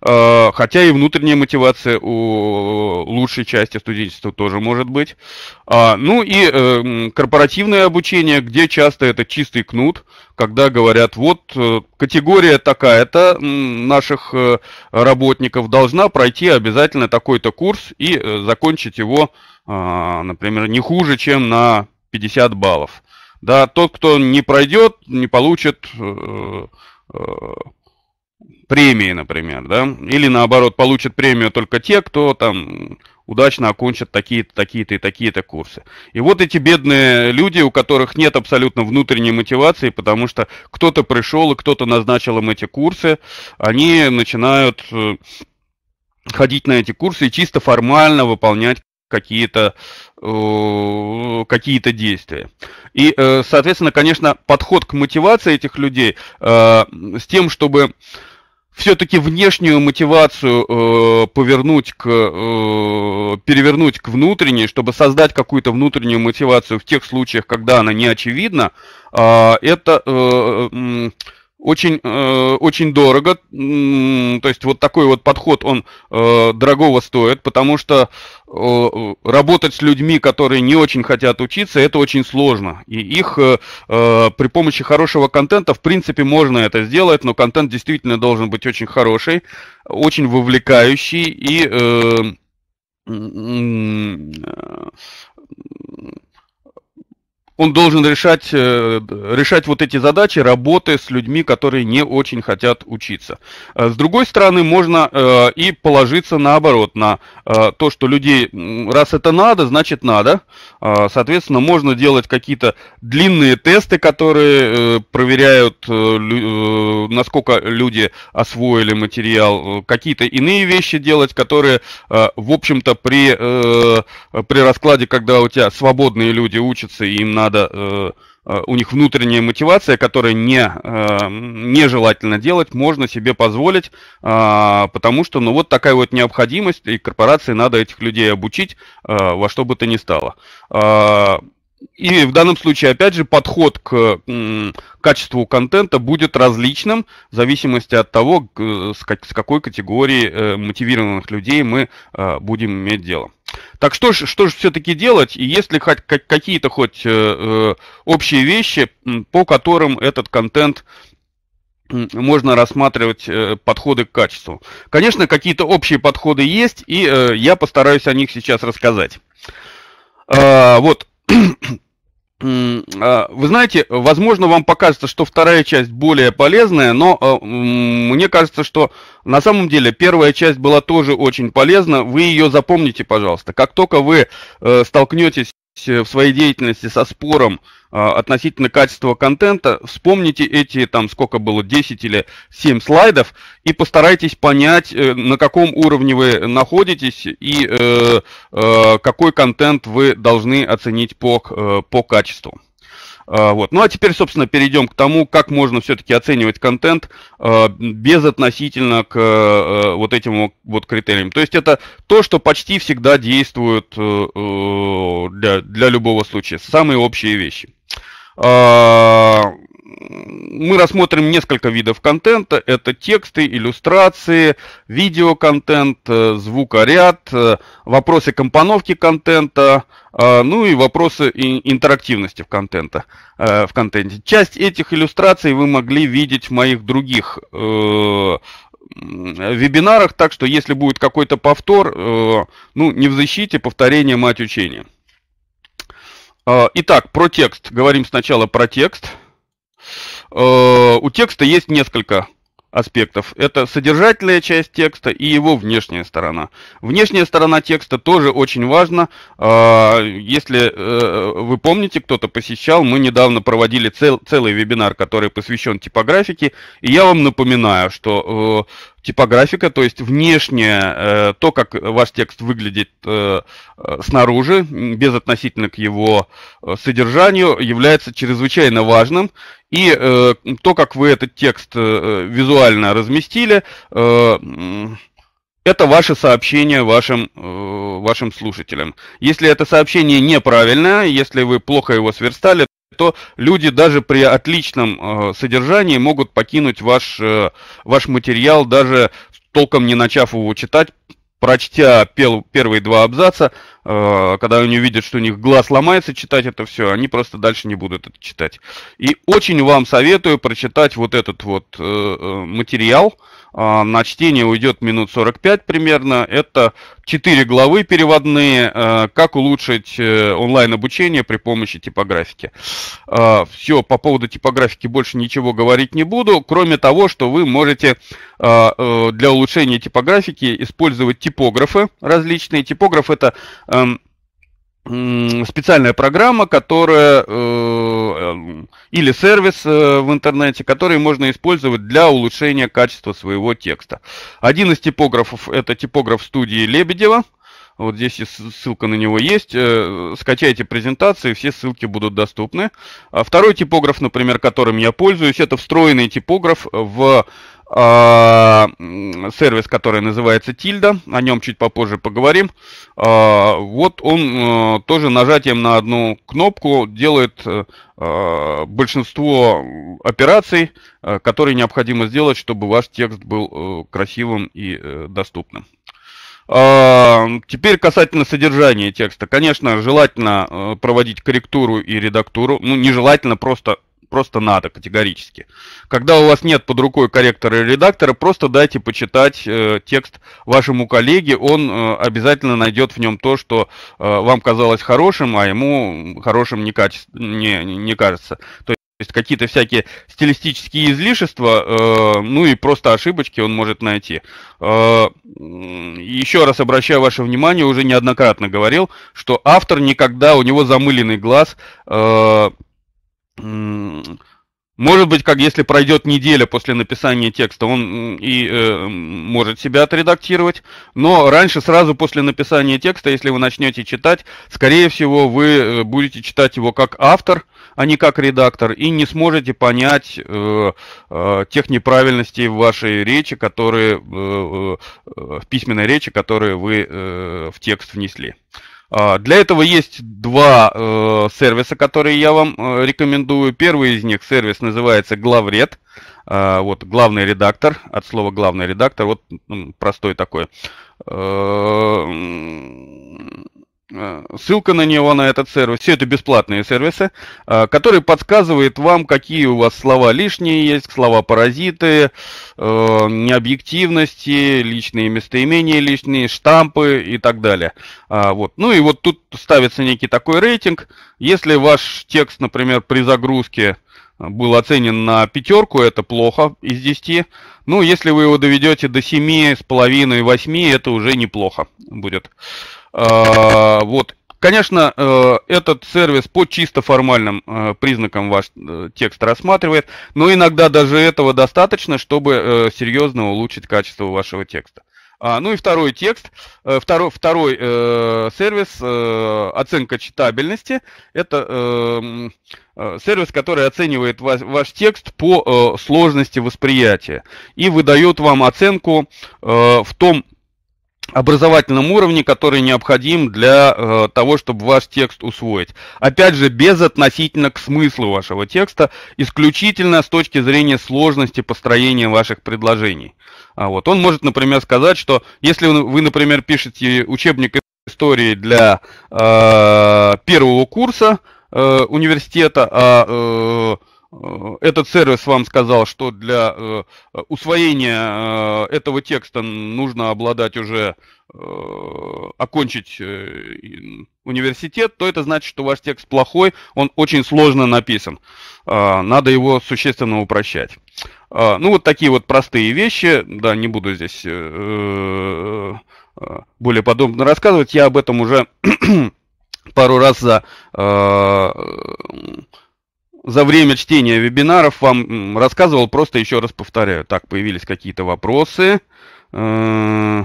Э, хотя и внутренняя мотивация у э, лучшей части студенчества тоже может быть. А, ну и э, корпоративное обучение, где часто это чистый кнут, когда говорят, вот категория такая-то наших работников должна пройти обязательно такой-то курс и закончить его, а, например, не хуже, чем на 50 баллов. Да, тот, кто не пройдет, не получит премии, например, да, или наоборот, получат премию только те, кто там удачно окончат такие-то, такие-то и такие-то курсы. И вот эти бедные люди, у которых нет абсолютно внутренней мотивации, потому что кто-то пришел и кто-то назначил им эти курсы, они начинают э, ходить на эти курсы и чисто формально выполнять какие-то э, какие-то действия. И, э, соответственно, конечно, подход к мотивации этих людей с тем, чтобы все-таки внешнюю мотивацию э, повернуть к э, перевернуть к внутренней, чтобы создать какую-то внутреннюю мотивацию в тех случаях, когда она не очевидна, э, это э, э очень, э, очень дорого. То есть вот такой вот подход, он э, дорогого стоит, потому что э, работать с людьми, которые не очень хотят учиться, это очень сложно. И их э, э, при помощи хорошего контента, в принципе, можно это сделать, но контент действительно должен быть очень хороший, очень вовлекающий и... Э, э, э он должен решать, э, решать вот эти задачи, работы с людьми, которые не очень хотят учиться. Э, с другой стороны, можно э, и положиться наоборот на то, что людей, раз это надо, значит надо. Соответственно, можно делать какие-то длинные тесты, которые проверяют, насколько люди освоили материал, какие-то иные вещи делать, которые, в общем-то, при, при раскладе, когда у тебя свободные люди учатся, и им надо надо, э, э, у них внутренняя мотивация, которая не, э, нежелательно делать, можно себе позволить, а, потому что, ну, вот такая вот необходимость, и корпорации надо этих людей обучить во что бы то ни стало. А, и в данном случае, опять же, подход к качеству контента будет различным в зависимости от того, с какой категории мотивированных людей мы будем иметь дело. Так что же, что же все-таки делать, и есть ли хоть какие-то хоть э, э общие вещи, по которым этот контент можно рассматривать э, подходы к качеству. Конечно, какие-то общие подходы есть, и э, я постараюсь о них сейчас рассказать. Э, вот а, вы знаете, возможно, вам покажется, что вторая часть более полезная, но а, мне кажется, что на самом деле первая часть была тоже очень полезна. Вы ее запомните, пожалуйста. Как только вы э, столкнетесь Э, в своей деятельности со спором а, относительно качества контента, вспомните эти, там, сколько было, 10 или 7 слайдов, и постарайтесь понять, э, на каком уровне вы находитесь и э, какой контент вы должны оценить по, по качеству. А, вот. Ну а теперь, собственно, перейдем к тому, как можно все-таки оценивать контент а, без относительно к э, э, вот этим вот критериям. То есть это то, что почти всегда действует э, для, для любого случая. Самые общие вещи. А, мы рассмотрим несколько видов контента. Это тексты, иллюстрации, видеоконтент, э, звукоряд, э, вопросы компоновки контента, э, ну и вопросы интерактивности в, контента, в контенте. Часть этих иллюстраций вы могли видеть в моих других вебинарах, так что если будет какой-то повтор, ну не в защите, повторение мать учения. Итак, про текст. Говорим сначала про текст. Текст. Э, у текста есть несколько аспектов. Это содержательная часть текста и его внешняя сторона. Внешняя сторона текста тоже очень важна. Э, если э, вы помните, кто-то посещал, мы недавно проводили цел, целый вебинар, который посвящен типографике. И я вам напоминаю, что типографика, то есть внешне э, то, как ваш текст выглядит э, э снаружи, без относительно к его э, содержанию, является чрезвычайно важным. И э, то, как вы этот текст э, э визуально разместили, э, это ваше сообщение вашим, э, вашим слушателям. Если это сообщение неправильное, если вы плохо его сверстали, то люди даже при отличном э, содержании могут покинуть ваш, э, ваш материал, даже толком не начав его читать, прочтя пел, первые два абзаца, э, когда они увидят, что у них глаз ломается читать это все, они просто дальше не будут это читать. И очень вам советую прочитать вот этот вот э, э материал. Э, на чтение уйдет минут 45 примерно. Это четыре главы переводные, э, как улучшить э, онлайн-обучение при помощи типографики. Э, а, все, по поводу типографики больше ничего говорить не буду, кроме того, что вы можете э, э, для улучшения типографики использовать типографы различные. Типограф это эм, специальная программа, которая э, эм, или сервис э, в интернете, который можно использовать для улучшения качества своего текста. Один из типографов это типограф студии Лебедева, вот здесь ссылка на него есть. Э, скачайте презентации, все ссылки будут доступны. А второй типограф, например, которым я пользуюсь, это встроенный типограф в а, сервис, который называется Тильда, о нем чуть попозже поговорим. А, вот он э, тоже нажатием на одну кнопку делает э, большинство операций, которые необходимо сделать, чтобы ваш текст был красивым и доступным. Теперь касательно содержания текста. Конечно, желательно э, проводить корректуру и редактуру. Ну, нежелательно, просто, просто надо категорически. Когда у вас нет под рукой корректора и редактора, просто дайте почитать э, текст вашему коллеге. Он э, обязательно найдет в нем то, что вам казалось хорошим, а ему хорошим не, каче... не, не кажется. То то есть какие-то всякие стилистические излишества, э, ну и просто ошибочки он может найти. Э, еще раз обращаю ваше внимание, уже неоднократно говорил, что автор никогда, у него замыленный глаз. Э, э, может быть, как если пройдет неделя после написания текста, он и э, может себя отредактировать, но раньше, сразу после написания текста, если вы начнете читать, скорее всего, вы э, будете читать его как автор – а не как редактор, и не сможете понять э, э, тех неправильностей в вашей речи, которые, э, э, в письменной речи, которые вы э, в текст внесли. А, для этого есть два э, сервиса, которые я вам э, рекомендую. Первый из них сервис называется Главред. А, вот главный редактор, от слова главный редактор, вот простой такой. Э, Э, ссылка на него, на этот сервис, все это бесплатные сервисы, э, которые подсказывает вам, какие у вас слова лишние есть, слова паразиты, э, необъективности, личные местоимения лишние, штампы и так далее. А, вот. Ну и вот тут ставится некий такой рейтинг. Если ваш текст, например, при загрузке был оценен на пятерку, это плохо из 10. Ну, если вы его доведете до с половиной, 8 это уже неплохо будет. А, вот. Конечно, э, этот сервис по чисто формальным э, признакам ваш э, текст рассматривает, но иногда даже этого достаточно, чтобы серьезно улучшить качество вашего текста. А, ну и второй текст, второй, второй сервис, оценка читабельности. Это сервис, который оценивает ваш, ваш текст по сложности восприятия и выдает вам оценку в том образовательном уровне, который необходим для э, того, чтобы ваш текст усвоить. Опять же, без относительно к смыслу вашего текста, исключительно с точки зрения сложности построения ваших предложений. А вот он может, например, сказать, что если вы, например, пишете учебник истории для э, первого курса э, университета, а э, Э, этот сервис вам сказал, что для э, усвоения э, этого текста нужно обладать уже, окончить университет, то это значит, что ваш текст плохой, он очень сложно написан. Надо его существенно упрощать. Ну, вот такие вот простые вещи, да, не буду здесь более подробно рассказывать, я об этом уже *clears throat* пару раз за за время чтения вебинаров вам рассказывал, просто еще раз повторяю. Так, появились какие-то вопросы. Э,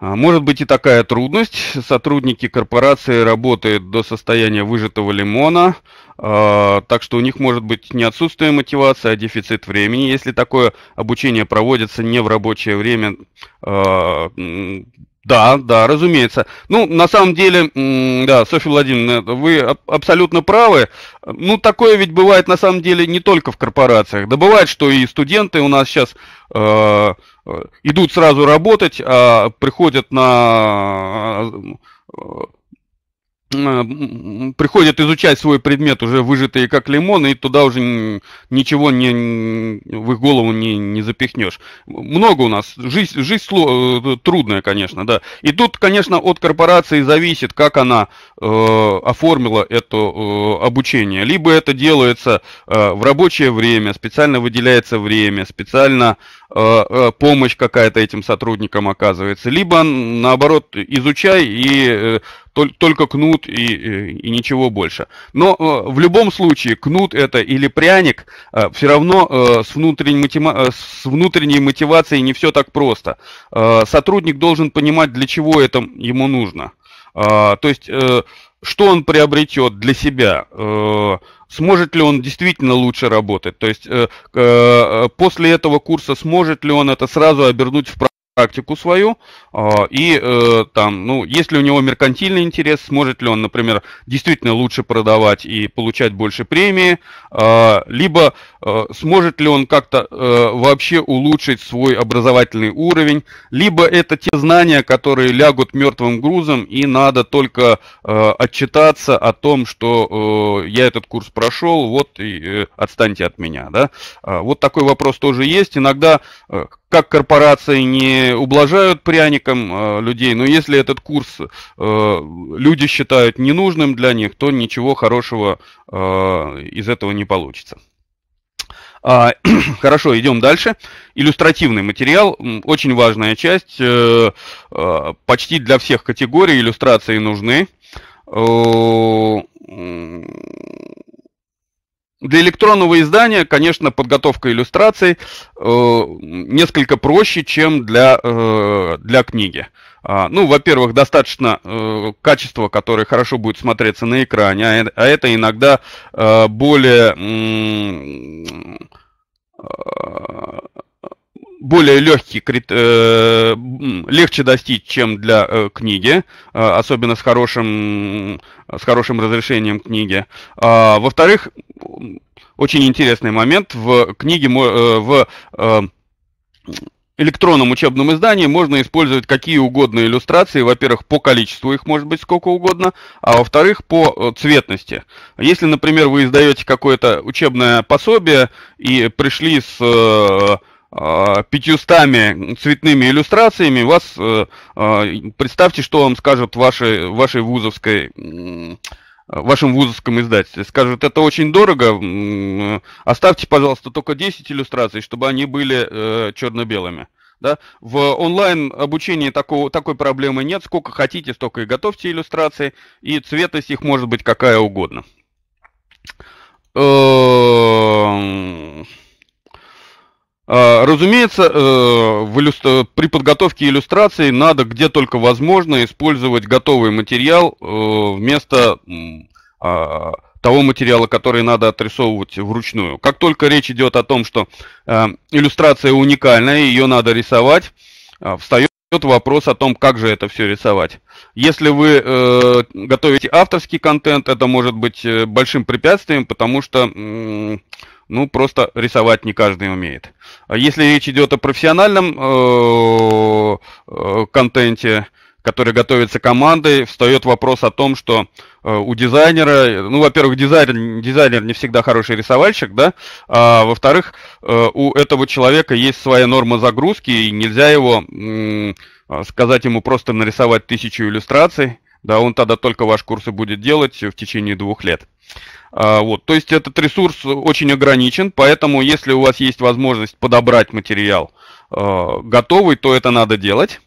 а может быть и такая трудность. Сотрудники корпорации работают до состояния выжатого лимона, а, так что у них может быть не отсутствие мотивации, а дефицит времени. Если такое обучение проводится не в рабочее время, а, да, да, разумеется. Ну, на самом деле, да, Софья Владимировна, вы абсолютно правы. Ну, такое ведь бывает на самом деле не только в корпорациях. Да бывает, что и студенты у нас сейчас э, э, идут сразу работать, а приходят на э, приходят изучать свой предмет уже выжатые как лимон, и туда уже ничего не, в их голову не, не запихнешь. Много у нас. Жизнь, жизнь э, трудная, конечно, да. И тут, конечно, от корпорации зависит, как она э, оформила это э, обучение. Либо это делается э, в рабочее время, специально выделяется время, специально э, э, помощь какая-то этим сотрудникам оказывается. Либо, наоборот, изучай и только кнут и, и, э, и ничего больше. Но э, в любом случае, кнут это или пряник, э, все равно э, с, внутренней мотива- э, с внутренней мотивацией не все так просто. Э, сотрудник должен понимать, для чего это ему нужно. Э, то есть, э, что он приобретет для себя, э, сможет ли он действительно лучше работать. То есть, э, э, после этого курса сможет ли он это сразу обернуть в практику свою, а, и э, там, ну, если у него меркантильный интерес, сможет ли он, например, действительно лучше продавать и получать больше премии, а, либо э, сможет ли он как-то э, вообще улучшить свой образовательный уровень, либо это те знания, которые лягут мертвым грузом, и надо только отчитаться о том, что я этот курс прошел, вот и отстаньте от меня, да. А, вот такой вопрос тоже есть. Иногда как корпорации не Цены ублажают пряником э, людей, но если этот курс э, люди считают ненужным для них, то ничего хорошего э, из этого не получится. А, *clears throat* хорошо, идем дальше. Иллюстративный материал, очень важная часть, почти для всех категорий иллюстрации нужны. Для электронного издания, конечно, подготовка иллюстраций э, несколько проще, чем для, э, для книги. А, ну, во-первых, достаточно э, качества, которое хорошо будет смотреться на экране, а, а это иногда э, более... Э, более легкий, э, легче достичь, чем для э, книги, э, особенно с хорошим, с хорошим разрешением книги. А, во-вторых, очень интересный момент, в книге, э, в электронном учебном издании можно использовать какие угодно иллюстрации. Во-первых, по количеству их может быть сколько угодно, а во-вторых, по цветности. Если, например, вы издаете какое-то учебное пособие и пришли с а, пятьюстами цветными иллюстрациями вас э, а, представьте, что вам скажут ваши, вашей вузовской а, вашем вузовском издательстве. Скажут, это очень дорого, э, оставьте, пожалуйста, только 10 иллюстраций, чтобы они были э, черно-белыми. Да? В онлайн-обучении такого, такой проблемы нет. Сколько хотите, столько и готовьте иллюстрации. И цветость их может быть какая угодно. Эм, а, разумеется, э, в иллюстра... при подготовке иллюстрации надо где только возможно использовать готовый материал э, вместо а, того материала, который надо отрисовывать вручную. Как только речь идет о том, что э, иллюстрация уникальная, ее надо рисовать, а, встает вопрос о том, как же это все рисовать. Если вы готовите авторский контент, это может быть большим препятствием, потому что ну, просто рисовать не каждый умеет. А если речь идет о профессиональном э, э, контенте, который готовится командой, встает вопрос о том, что э, у дизайнера, ну, во-первых, дизайнер, дизайнер не всегда хороший рисовальщик, да, а во-вторых, э, у этого человека есть своя норма загрузки, и нельзя его, э, сказать ему просто нарисовать тысячу иллюстраций, да, он тогда только ваши курсы будет делать в течение двух лет. А, вот, то есть этот ресурс очень ограничен, поэтому если у вас есть возможность подобрать материал а, готовый, то это надо делать.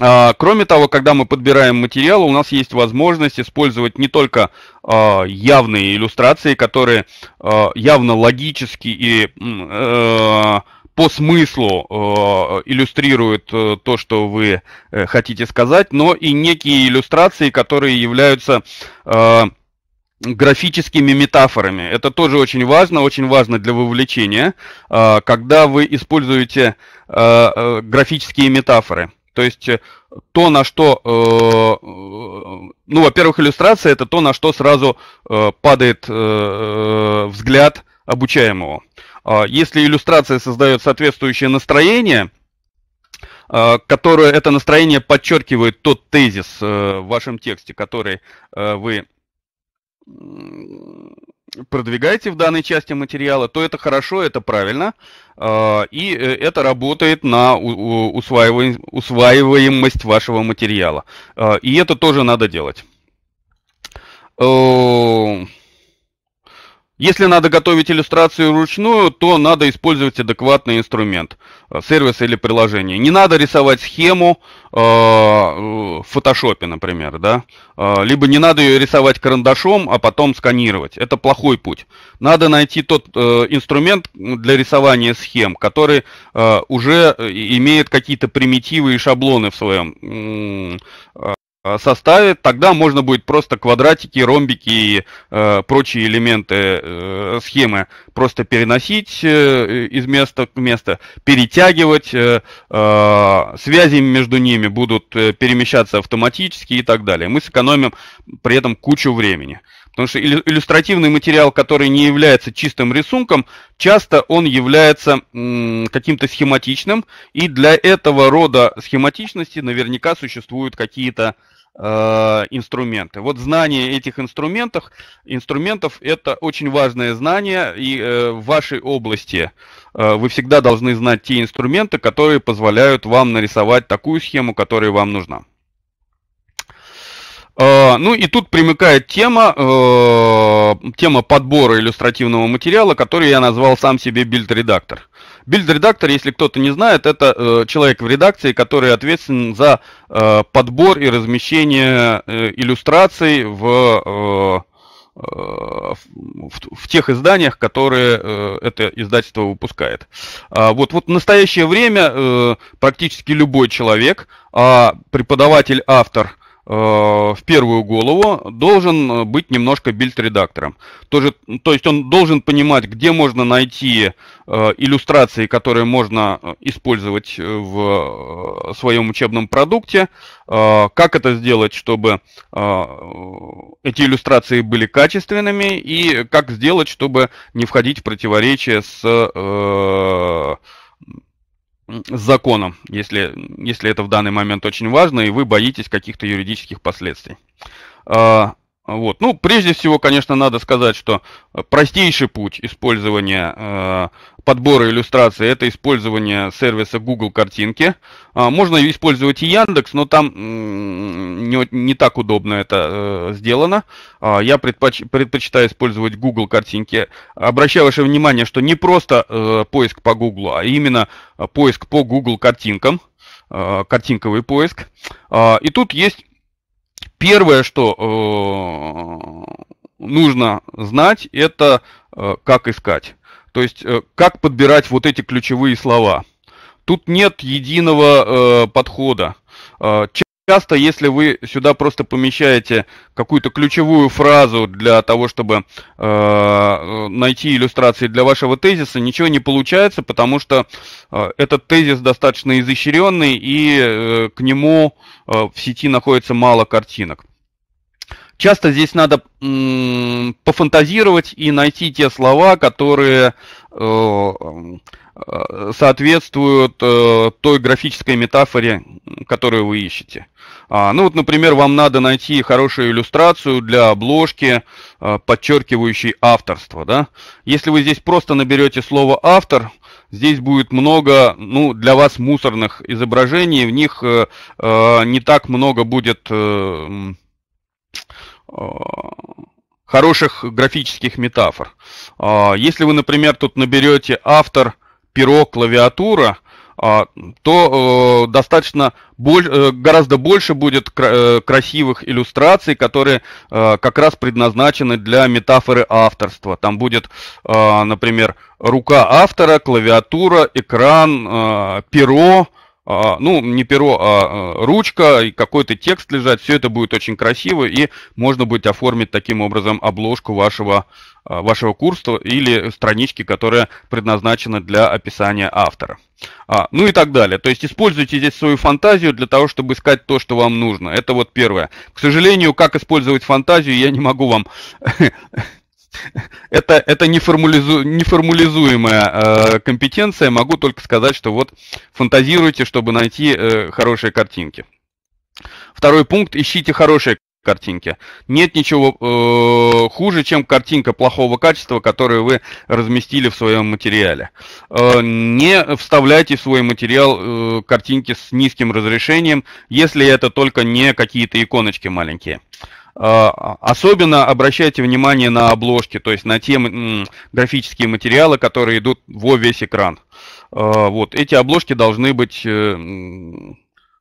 А, кроме того, когда мы подбираем материал, у нас есть возможность использовать не только явные иллюстрации, которые явно логически и э, по смыслу э, иллюстрирует э, то, что вы э, хотите сказать, но и некие иллюстрации, которые являются э, графическими метафорами. Это тоже очень важно, очень важно для вовлечения, э, когда вы используете э, э, графические метафоры. То есть э, то, на что, э, э ну, во-первых, иллюстрация это то, на что сразу э, падает э, э взгляд обучаемого. Э, а, если иллюстрация создает соответствующее настроение, а, которое это настроение подчеркивает тот тезис э, в вашем тексте, который э, вы продвигаете в данной части материала, то это хорошо, это правильно, а, и э, это работает на усваиваемость вашего материала. И это тоже надо делать. Если надо готовить иллюстрацию ручную, то надо использовать адекватный инструмент, э, сервис или приложение. Не надо рисовать схему э, в фотошопе, например, да? Э, либо не надо ее рисовать карандашом, а потом сканировать. Это плохой путь. Надо найти тот э, инструмент для рисования схем, который э, уже э, имеет какие-то примитивы и шаблоны в своем Э, составе тогда можно будет просто квадратики, ромбики и э, прочие элементы э, схемы просто переносить э, э из места в место, перетягивать, э, э, связи между ними будут э, перемещаться автоматически и так далее. Мы сэкономим при этом кучу времени. Э, Потому что иллюстративный материал, который не является чистым рисунком, часто он является каким-то схематичным, и для этого рода схематичности наверняка существуют какие-то э, инструменты. Вот знание этих инструментов, инструментов это очень важное знание, и э, в вашей области э, вы всегда должны знать те инструменты, которые позволяют вам нарисовать такую схему, которая вам нужна. Э, ну и тут примыкает тема, э, тема подбора иллюстративного материала, который я назвал сам себе билд-редактор. Билд-редактор, если кто-то не знает, это э, человек в редакции, который ответственен за э, подбор и размещение э, иллюстраций э, в, в, в тех изданиях, которые это издательство выпускает. А вот, вот в настоящее время практически любой человек, а преподаватель, автор, Э, в первую голову должен э, быть немножко бильд-редактором. То, же, то есть он должен понимать, где можно найти э, иллюстрации, которые можно э, использовать в своем учебном продукте, э, как это сделать, чтобы э, эти иллюстрации были качественными, и как сделать, чтобы не входить в противоречие с... Э, с законом, если, если это в данный момент очень важно, и вы боитесь каких-то юридических последствий. А, вот. Ну, прежде всего, конечно, надо сказать, что э, простейший путь использования э, подбора иллюстрации – это использование сервиса Google картинки. А, можно использовать и Яндекс, но там м- не, не так удобно это э, сделано. А, я предпоч, предпочитаю использовать Google картинки. Обращаю ваше внимание, что не просто э, поиск по Google, а именно э, поиск по Google картинкам, э, картинковый поиск. А, и тут есть Первое, что э, нужно знать, это э, как искать. То есть, э, как подбирать вот эти ключевые слова. Тут нет единого подхода. Часто, если вы сюда просто помещаете какую-то ключевую фразу для того, чтобы э, найти иллюстрации для вашего тезиса, ничего не получается, потому что э, этот тезис достаточно изощренный, и э, к нему э, в сети находится мало картинок. Часто здесь надо м, пофантазировать и найти те слова, которые... Э, Э, соответствуют э, той графической метафоре, которую вы ищете. А, ну вот, например, вам надо найти хорошую иллюстрацию для обложки, э, подчеркивающей авторство. Да? Если вы здесь просто наберете слово «автор», здесь будет много, ну, для вас мусорных изображений, в них э, э, не так много будет... Э, э, хороших графических метафор. А, если вы, например, тут наберете автор перо, клавиатура, а, то э, достаточно э, гораздо больше будет э, красивых иллюстраций, которые как раз предназначены для метафоры авторства. Там будет, например, рука автора, клавиатура, экран, перо, а, ну, не перо, а, а ручка, и какой-то текст лежать, все это будет очень красиво, и можно будет оформить таким образом обложку вашего, а, вашего курса или странички, которая предназначена для описания автора. А, ну и так далее. То есть используйте здесь свою фантазию для того, чтобы искать то, что вам нужно. Это вот первое. К сожалению, как использовать фантазию, я не могу вам *laughs* *laughs* это, это неформализу, неформализуемая э, компетенция. Могу только сказать, что вот фантазируйте, чтобы найти э, хорошие картинки. Второй пункт. Ищите хорошие картинки. Нет ничего э, хуже, чем картинка плохого качества, которую вы разместили в своем материале. Э, не вставляйте в свой материал э, картинки с низким разрешением, если это только не какие-то иконочки маленькие. А, особенно обращайте внимание на обложки, то есть на те графические материалы, которые идут во весь экран. А, вот, эти обложки должны быть э,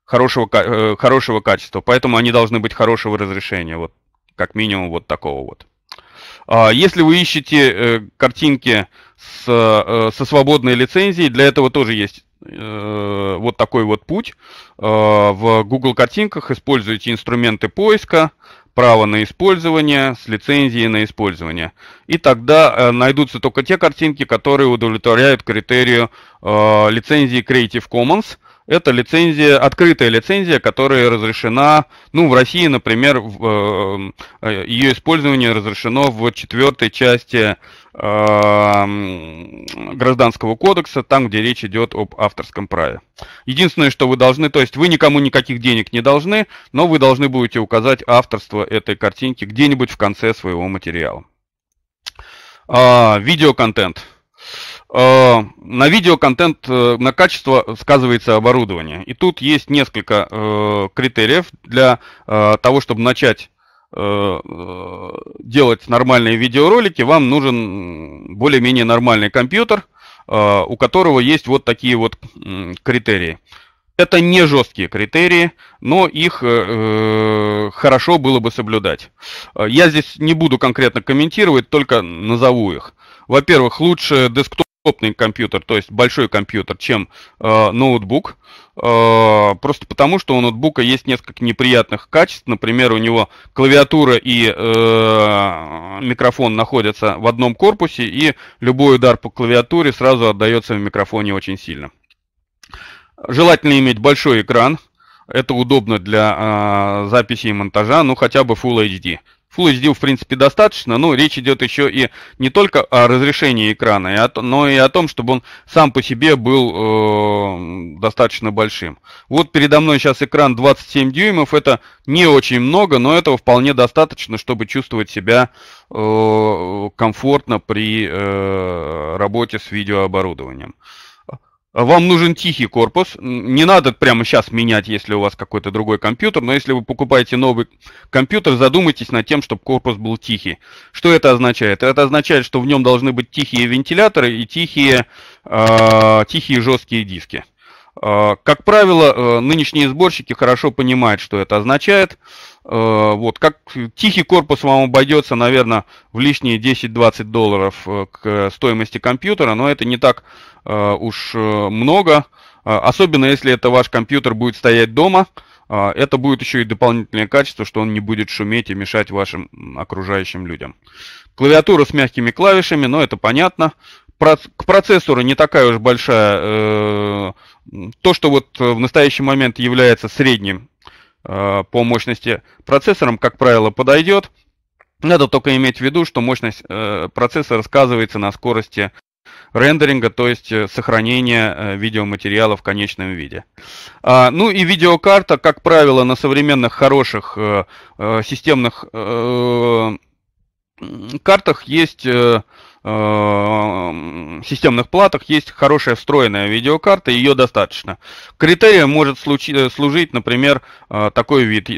хорошего, э, хорошего качества, поэтому они должны быть хорошего разрешения, вот, как минимум вот такого вот. А, если вы ищете э, картинки с, со свободной лицензией, для этого тоже есть Э, вот такой вот путь. Э, в Google картинках используйте инструменты поиска, право на использование с лицензией на использование. И тогда э, найдутся только те картинки, которые удовлетворяют критерию лицензии Creative Commons – это лицензия, открытая лицензия, которая разрешена, ну, в России, например, э, ее использование разрешено в четвертой части э, гражданского кодекса, там, где речь идет об авторском праве. Единственное, что вы должны, то есть вы никому никаких денег не должны, но вы должны будете указать авторство этой картинки где-нибудь в конце своего материала. А, видеоконтент. контент. Э, на видео контент, э, на качество сказывается оборудование. И тут есть несколько э, критериев для того, чтобы начать делать нормальные видеоролики, вам нужен более-менее нормальный компьютер, у которого есть вот такие вот критерии. Это не жесткие критерии, но их э, хорошо было бы соблюдать. Я здесь не буду конкретно комментировать, только назову их. Во-первых, лучше десктоп топный компьютер, то есть большой компьютер, чем э, ноутбук. Э, просто потому, что у ноутбука есть несколько неприятных качеств. Например, у него клавиатура и э, микрофон находятся в одном корпусе, и любой удар по клавиатуре сразу отдается в микрофоне очень сильно. Желательно иметь большой экран. Это удобно для э, записи и монтажа, ну хотя бы Full HD. Full HD, в принципе, достаточно, но речь идет еще и не только о разрешении экрана, но и о том, чтобы он сам по себе был э, достаточно большим. Вот передо мной сейчас экран 27 дюймов, это не очень много, но этого вполне достаточно, чтобы чувствовать себя э, комфортно при э, работе с видеооборудованием. Вам нужен тихий корпус. Не надо прямо сейчас менять, если у вас какой-то другой компьютер, но если вы покупаете новый компьютер, задумайтесь над тем, чтобы корпус был тихий. Что это означает? Это означает, что в нем должны быть тихие вентиляторы и тихие, э, тихие жесткие диски. Э, как правило, э, нынешние сборщики хорошо понимают, что это означает. Э, вот, как тихий корпус вам обойдется, наверное, в лишние 10-20 долларов э, к стоимости компьютера, но это не так Э, уж э, много, э, особенно если это ваш компьютер будет стоять дома, это будет еще и дополнительное качество, что он не будет шуметь и мешать вашим окружающим людям. Клавиатура с мягкими клавишами, но это понятно. К процессору не такая уж большая. То, что вот в настоящий момент является средним по мощности процессором, как правило, подойдет. Надо только иметь в виду, что мощность процессора сказывается на скорости рендеринга, то есть э, сохранения э, видеоматериала в конечном виде. А, ну и видеокарта, как правило, на современных хороших э, системных картах есть системных платах есть хорошая встроенная видеокарта, ее достаточно. Критерием может служить, например, такой вид,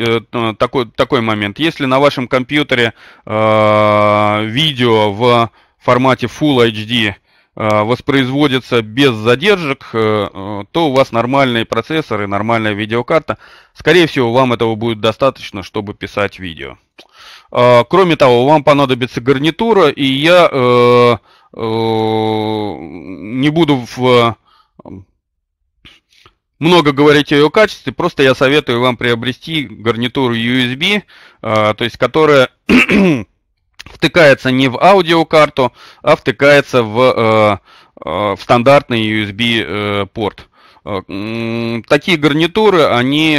такой, такой момент. Если на вашем компьютере видео в формате Full HD Э, воспроизводится без задержек, э, э, то у вас нормальные процессоры, нормальная видеокарта. Скорее всего, вам этого будет достаточно, чтобы писать видео. Кроме того, вам понадобится гарнитура, и я не буду в, много говорить о ее качестве, просто я советую вам приобрести гарнитуру USB, то есть которая втыкается не в аудиокарту, а втыкается в, э, э, в стандартный USB э, порт. Такие гарнитуры, они,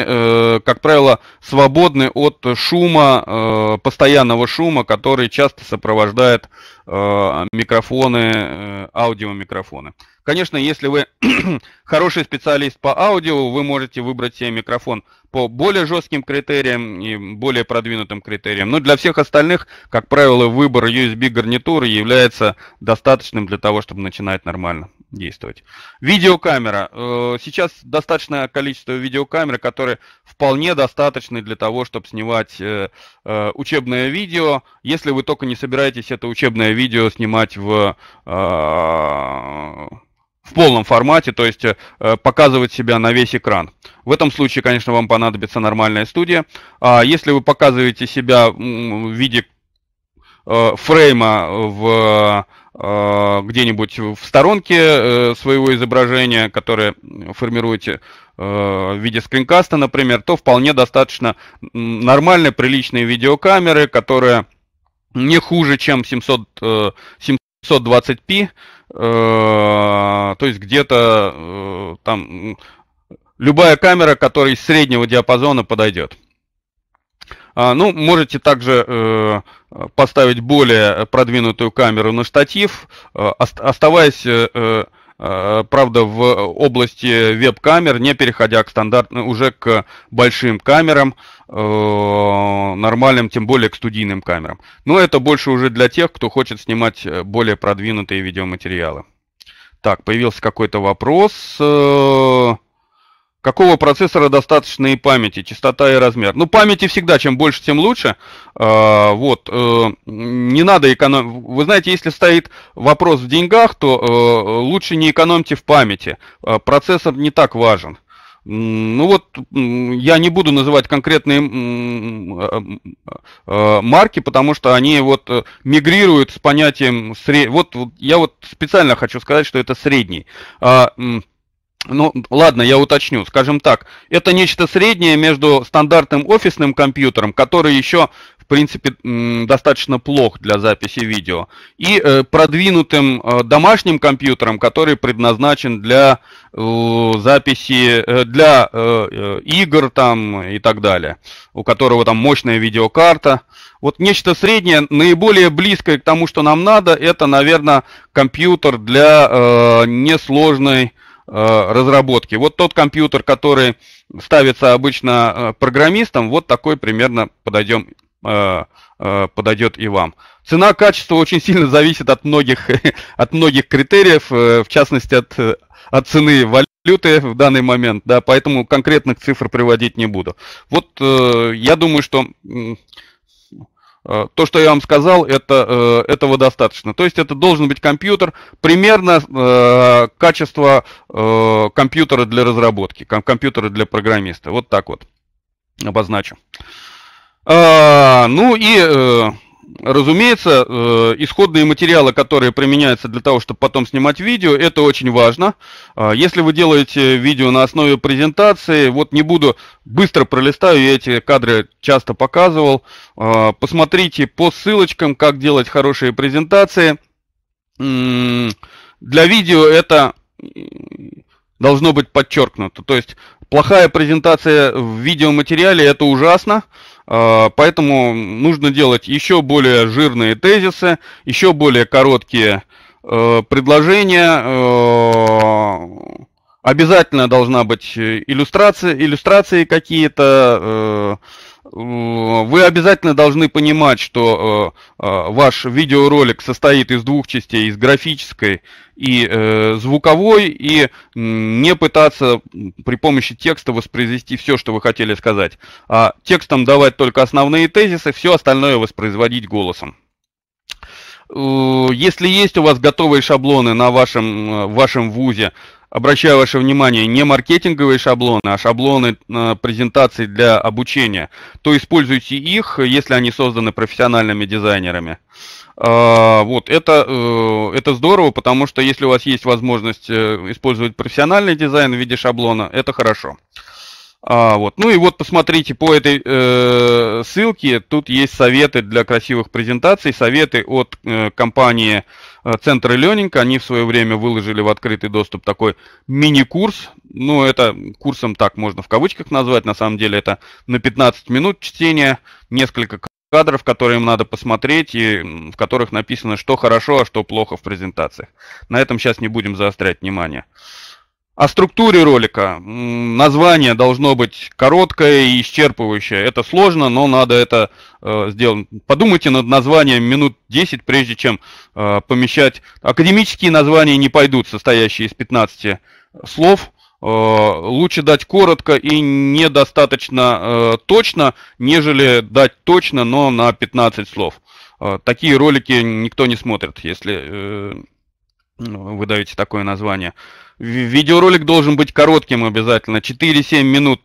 как правило, свободны от шума, постоянного шума, который часто сопровождает микрофоны, аудиомикрофоны. Конечно, если вы *clears throat* хороший специалист по аудио, вы можете выбрать себе микрофон по более жестким критериям и более продвинутым критериям. Но для всех остальных, как правило, выбор USB гарнитуры является достаточным для того, чтобы начинать нормально действовать. Видеокамера. Э, сейчас достаточное количество видеокамер, которые вполне достаточны для того, чтобы снимать э, э, учебное видео, если вы только не собираетесь это учебное видео снимать в в полном формате, то есть э, э, показывать себя на весь экран. В этом случае, конечно, вам понадобится нормальная студия. А если вы показываете себя в виде э, фрейма в где-нибудь в сторонке своего изображения, которое формируете в виде скринкаста, например, то вполне достаточно нормальной, приличной видеокамеры, которая не хуже, чем 700, 720p, Э, то есть где-то э, там любая камера, которая из среднего диапазона подойдет. А, ну, можете также э, поставить более продвинутую камеру на штатив, э, оставаясь э, э Э, правда, в области веб-камер, не переходя к стандартным, уже к большим камерам, э, нормальным, тем более к студийным камерам. Но это больше уже для тех, кто хочет снимать э, более продвинутые видеоматериалы. Так, появился какой-то вопрос. Какого процессора достаточно и памяти, частота и размер? Ну, памяти всегда, чем больше, тем лучше. А, вот, э, не надо экономить. Вы знаете, если стоит вопрос в деньгах, то э, лучше не экономьте в памяти. А, процессор не так важен. Ну вот, я не буду называть конкретные э, э, марки, потому что они вот мигрируют с понятием сред. Вот, вот я вот специально хочу сказать, что это средний. А, ну, ладно, я уточню. Скажем так, это нечто среднее между стандартным офисным компьютером, который еще, в принципе, достаточно плох для записи видео, и э, продвинутым э, домашним компьютером, который предназначен для э, записи, для игр там и так далее, у которого там мощная видеокарта. Вот нечто среднее, наиболее близкое к тому, что нам надо, это, наверное, компьютер для несложной Э, разработки. Вот тот компьютер, который ставится обычно э, программистом, вот такой примерно подойдем, э, подойдет и вам. Цена качество очень сильно зависит от многих, *laughs* от многих критериев, в частности от, от цены валюты в данный момент, да, поэтому конкретных цифр приводить не буду. Вот я думаю, что Э, то, что я вам сказал, это, э, этого достаточно. То есть это должен быть компьютер примерно э, качество э, компьютера для разработки, ком компьютера для программиста. Вот так вот обозначу. А, ну и Разумеется, э, исходные материалы, которые применяются для того, чтобы потом снимать видео, это очень важно. А, если вы делаете видео на основе презентации, вот не буду, быстро пролистаю, я эти кадры часто показывал. А, посмотрите по ссылочкам, как делать хорошие презентации. Для видео это должно быть подчеркнуто. То есть Плохая презентация в видеоматериале это ужасно. А, поэтому нужно делать еще более жирные тезисы, еще более короткие э, предложения. Э, обязательно должна быть иллюстрация, иллюстрации какие-то. Э, Э, вы обязательно должны понимать, что э, э, ваш видеоролик состоит из двух частей, из графической и звуковой, и не пытаться при помощи текста воспроизвести все, что вы хотели сказать. А текстом давать только основные тезисы, все остальное воспроизводить голосом. Если есть у вас готовые шаблоны на вашем, вашем вузе, обращаю ваше внимание, не маркетинговые шаблоны, а шаблоны э, презентаций для обучения, то используйте их, если они созданы профессиональными дизайнерами. А, вот, это, э, это здорово, потому что если у вас есть возможность э, использовать профессиональный дизайн в виде шаблона, это хорошо. А, вот. Ну и вот посмотрите по этой э, ссылке, тут есть советы для красивых презентаций, советы от э, компании э, Центр Learning, они в свое время выложили в открытый доступ такой мини-курс, ну это курсом так можно в кавычках назвать, на самом деле это на 15 минут чтения, несколько кадров, которые им надо посмотреть, и в которых написано, что хорошо, а что плохо в презентациях. На этом сейчас не будем заострять внимание. Э, о структуре ролика. Название должно быть короткое и исчерпывающее. Это сложно, но надо это э, сделать. Подумайте над названием минут 10, прежде чем э, помещать. Академические названия не пойдут, состоящие из 15 э, слов. Э, лучше дать коротко и недостаточно э, точно, нежели дать точно, но на 15 слов. Э, такие ролики никто не смотрит, если э, ну, вы даете такое название. Э, Видеоролик должен быть коротким обязательно, 4-7 минут.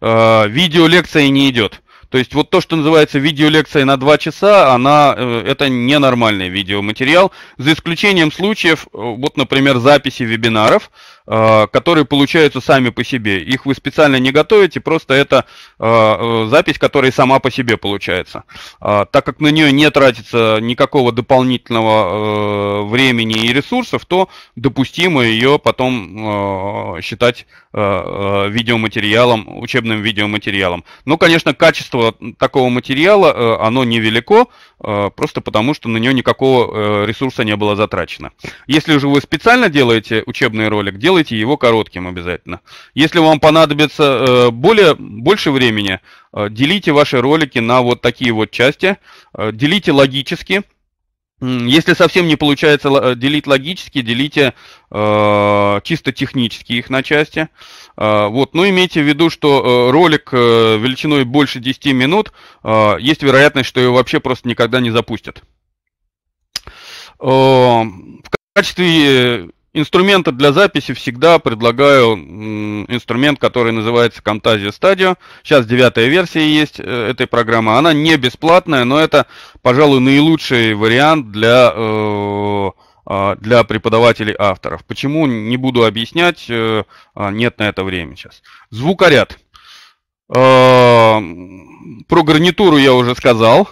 Э, видеолекция не идет. То есть вот то, что называется видеолекция на 2 часа, она, э, это ненормальный видеоматериал, за исключением случаев, э, вот, например, записи вебинаров, Э, которые получаются сами по себе. Их вы специально не готовите, просто это э, э, запись, которая сама по себе получается. А, так как на нее не тратится никакого дополнительного времени и ресурсов, то допустимо ее потом считать видеоматериалом, учебным видеоматериалом. Но, конечно, качество такого материала, оно невелико, просто потому что на нее никакого ресурса не было затрачено. Если же вы специально делаете учебный ролик, делайте делайте его коротким обязательно. Если вам понадобится э, более, больше времени, э, делите ваши ролики на вот такие вот части, э, делите логически. Если совсем не получается делить логически, делите э, чисто технически их на части. Э, вот. Но имейте в виду, что ролик величиной больше 10 минут, э, есть вероятность, что его вообще просто никогда не запустят. Э, в качестве Инструменты для записи всегда предлагаю инструмент, который называется Camtasia Studio. Сейчас девятая версия есть э, этой программы. Она не бесплатная, но это, пожалуй, наилучший вариант для, э, а, для преподавателей авторов. Почему, не буду объяснять, э, а, нет на это времени сейчас. Звукоряд. Про гарнитуру я уже сказал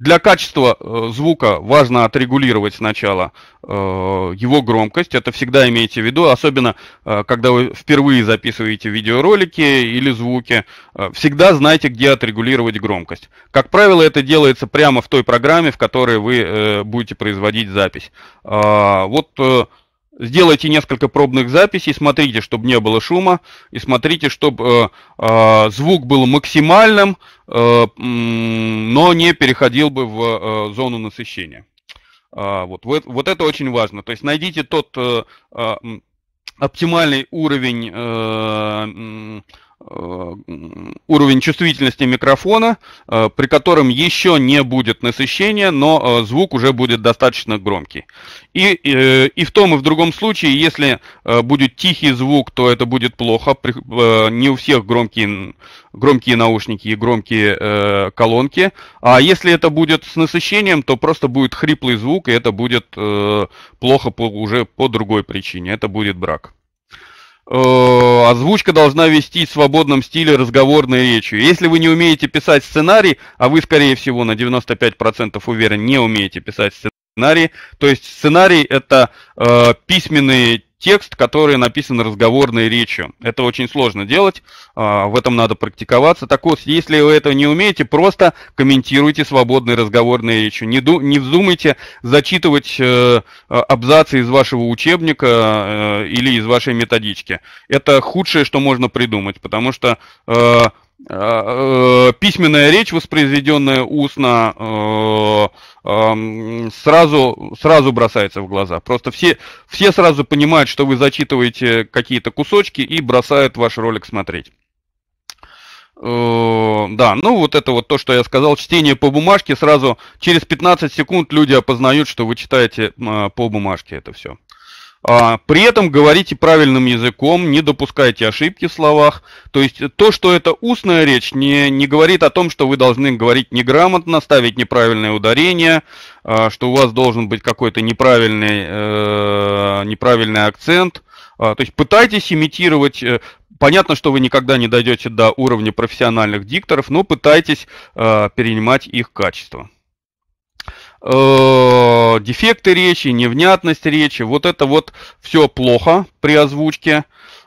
для качества э, звука важно отрегулировать сначала э, его громкость. Это всегда имейте в виду, особенно э, когда вы впервые записываете видеоролики или звуки. Э, всегда знайте, где отрегулировать громкость. Как правило, это делается прямо в той программе, в которой вы э, будете производить запись. Э, вот э, сделайте несколько пробных записей, смотрите, чтобы не было шума, и смотрите, чтобы э, э, звук был максимальным, э, но не переходил бы в э, зону насыщения. А, вот, вот, вот это очень важно. То есть найдите тот э, э, оптимальный уровень Э, уровень чувствительности микрофона, э, при котором еще не будет насыщения, но э, звук уже будет достаточно громкий. И, и, в том и в другом случае, если будет тихий звук, то это будет плохо. Не у всех громкие, громкие наушники и громкие колонки. А если это будет с насыщением, то просто будет хриплый звук, и это будет плохо уже по другой причине. Это будет брак. Э, озвучка должна вести в свободном стиле разговорной речью. Если вы не умеете писать сценарий, а вы, скорее всего, на 95% уверен, не умеете писать сценарий, то есть сценарий это э, письменный текст, который написан разговорной речью. Это очень сложно делать, а, в этом надо практиковаться. Так вот, если вы этого не умеете, просто комментируйте свободной разговорной речью. Не, ду, не вздумайте зачитывать э, а, абзацы из вашего учебника э, или из вашей методички. Это худшее, что можно придумать, потому что э, письменная речь, воспроизведенная устно, сразу, сразу бросается в глаза. Просто все, все сразу понимают, что вы зачитываете какие-то кусочки и бросают ваш ролик смотреть. Э, да, ну вот это вот то, что я сказал, чтение по бумажке, сразу через 15 секунд люди опознают, что вы читаете а, по бумажке это все. А, при этом говорите правильным языком, не допускайте ошибки в словах. То есть э, то, что это устная речь, не, не говорит о том, что вы должны говорить неграмотно, ставить неправильное ударение, а, что у вас должен быть какой-то неправильный, э, неправильный акцент. А, то есть пытайтесь имитировать... Э, понятно, что вы никогда не дойдете до уровня профессиональных дикторов, но пытайтесь э, перенимать их качество. Э, дефекты речи, невнятность речи. Вот это вот все плохо при озвучке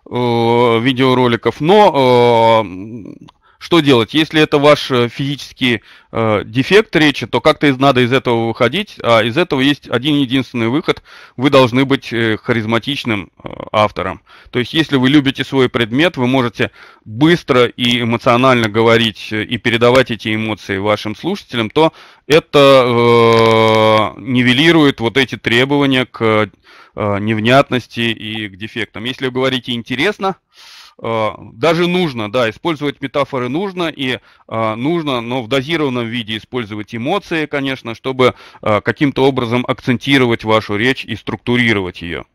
э, видеороликов. Но э, что делать? Если это ваш э, физический э, дефект речи, то как-то из, надо из этого выходить, а из этого есть один единственный выход. Вы должны быть э, харизматичным э, автором. То есть, если вы любите свой предмет, вы можете быстро и эмоционально говорить э, и передавать эти эмоции вашим слушателям, то это э, нивелирует вот эти требования к э, невнятности и к дефектам. Если вы говорите интересно, э, Э, даже нужно, да, использовать метафоры нужно, и э, нужно, но в дозированном виде использовать эмоции, конечно, чтобы э, каким-то образом акцентировать вашу речь и структурировать ее.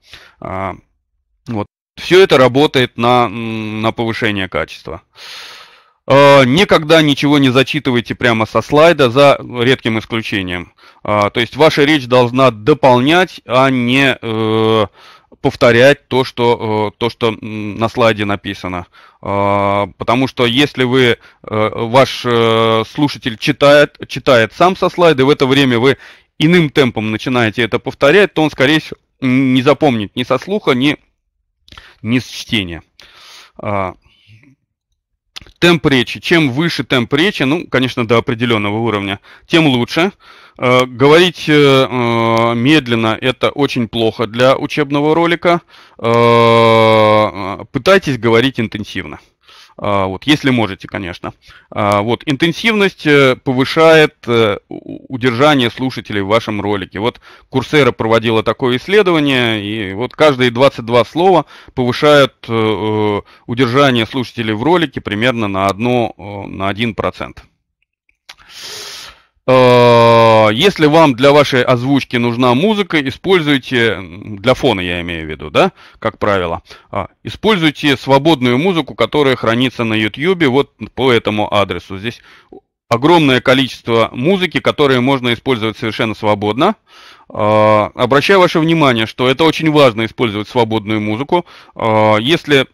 Вот. Все это работает на, на повышение качества. Никогда ничего не зачитывайте прямо со слайда, за редким исключением. То есть ваша речь должна дополнять, а не повторять то, что, э, то, что на слайде написано. А, потому что если вы, э, ваш э, слушатель читает, читает сам со слайда, и в это время вы иным темпом начинаете это повторять, то он, скорее всего, не запомнит ни со слуха, ни, ни с чтения. А, темп речи. Чем выше темп речи, ну, конечно, до определенного уровня, тем лучше. Э, говорить э, э, медленно – это очень плохо для учебного ролика. Пытайтесь говорить интенсивно. Вот, если можете, конечно. Вот, интенсивность повышает удержание слушателей в вашем ролике. Вот Курсера проводила такое исследование, и вот каждые 22 слова повышают удержание слушателей в ролике примерно на, одно, на 1%. Э, если вам для вашей озвучки нужна музыка, используйте, для фона я имею в виду, да, как правило, а, используйте свободную музыку, которая хранится на YouTube вот по этому адресу. Здесь огромное количество музыки, которые можно использовать совершенно свободно. А, обращаю ваше внимание, что это очень важно использовать свободную музыку. А, если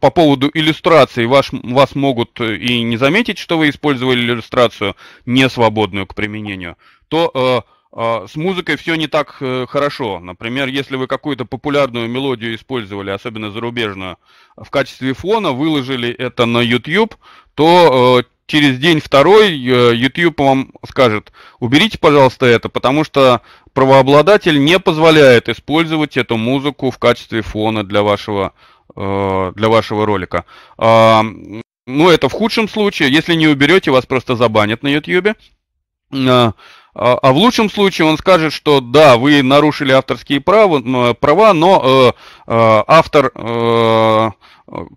по поводу иллюстрации ваш, вас могут э, и не заметить, что вы использовали иллюстрацию не свободную к применению, то э, а, с музыкой все не так э, хорошо. Например, если вы какую-то популярную мелодию использовали, особенно зарубежную, в качестве фона, выложили это на YouTube, то через день второй э, YouTube вам скажет, уберите, пожалуйста, это, потому что правообладатель не позволяет использовать эту музыку в качестве фона для вашего, э, для вашего ролика. А, ну, это в худшем случае. Если не уберете, вас просто забанят на YouTube. А, а, а в лучшем случае он скажет, что да, вы нарушили авторские права, права но э, э, автор э,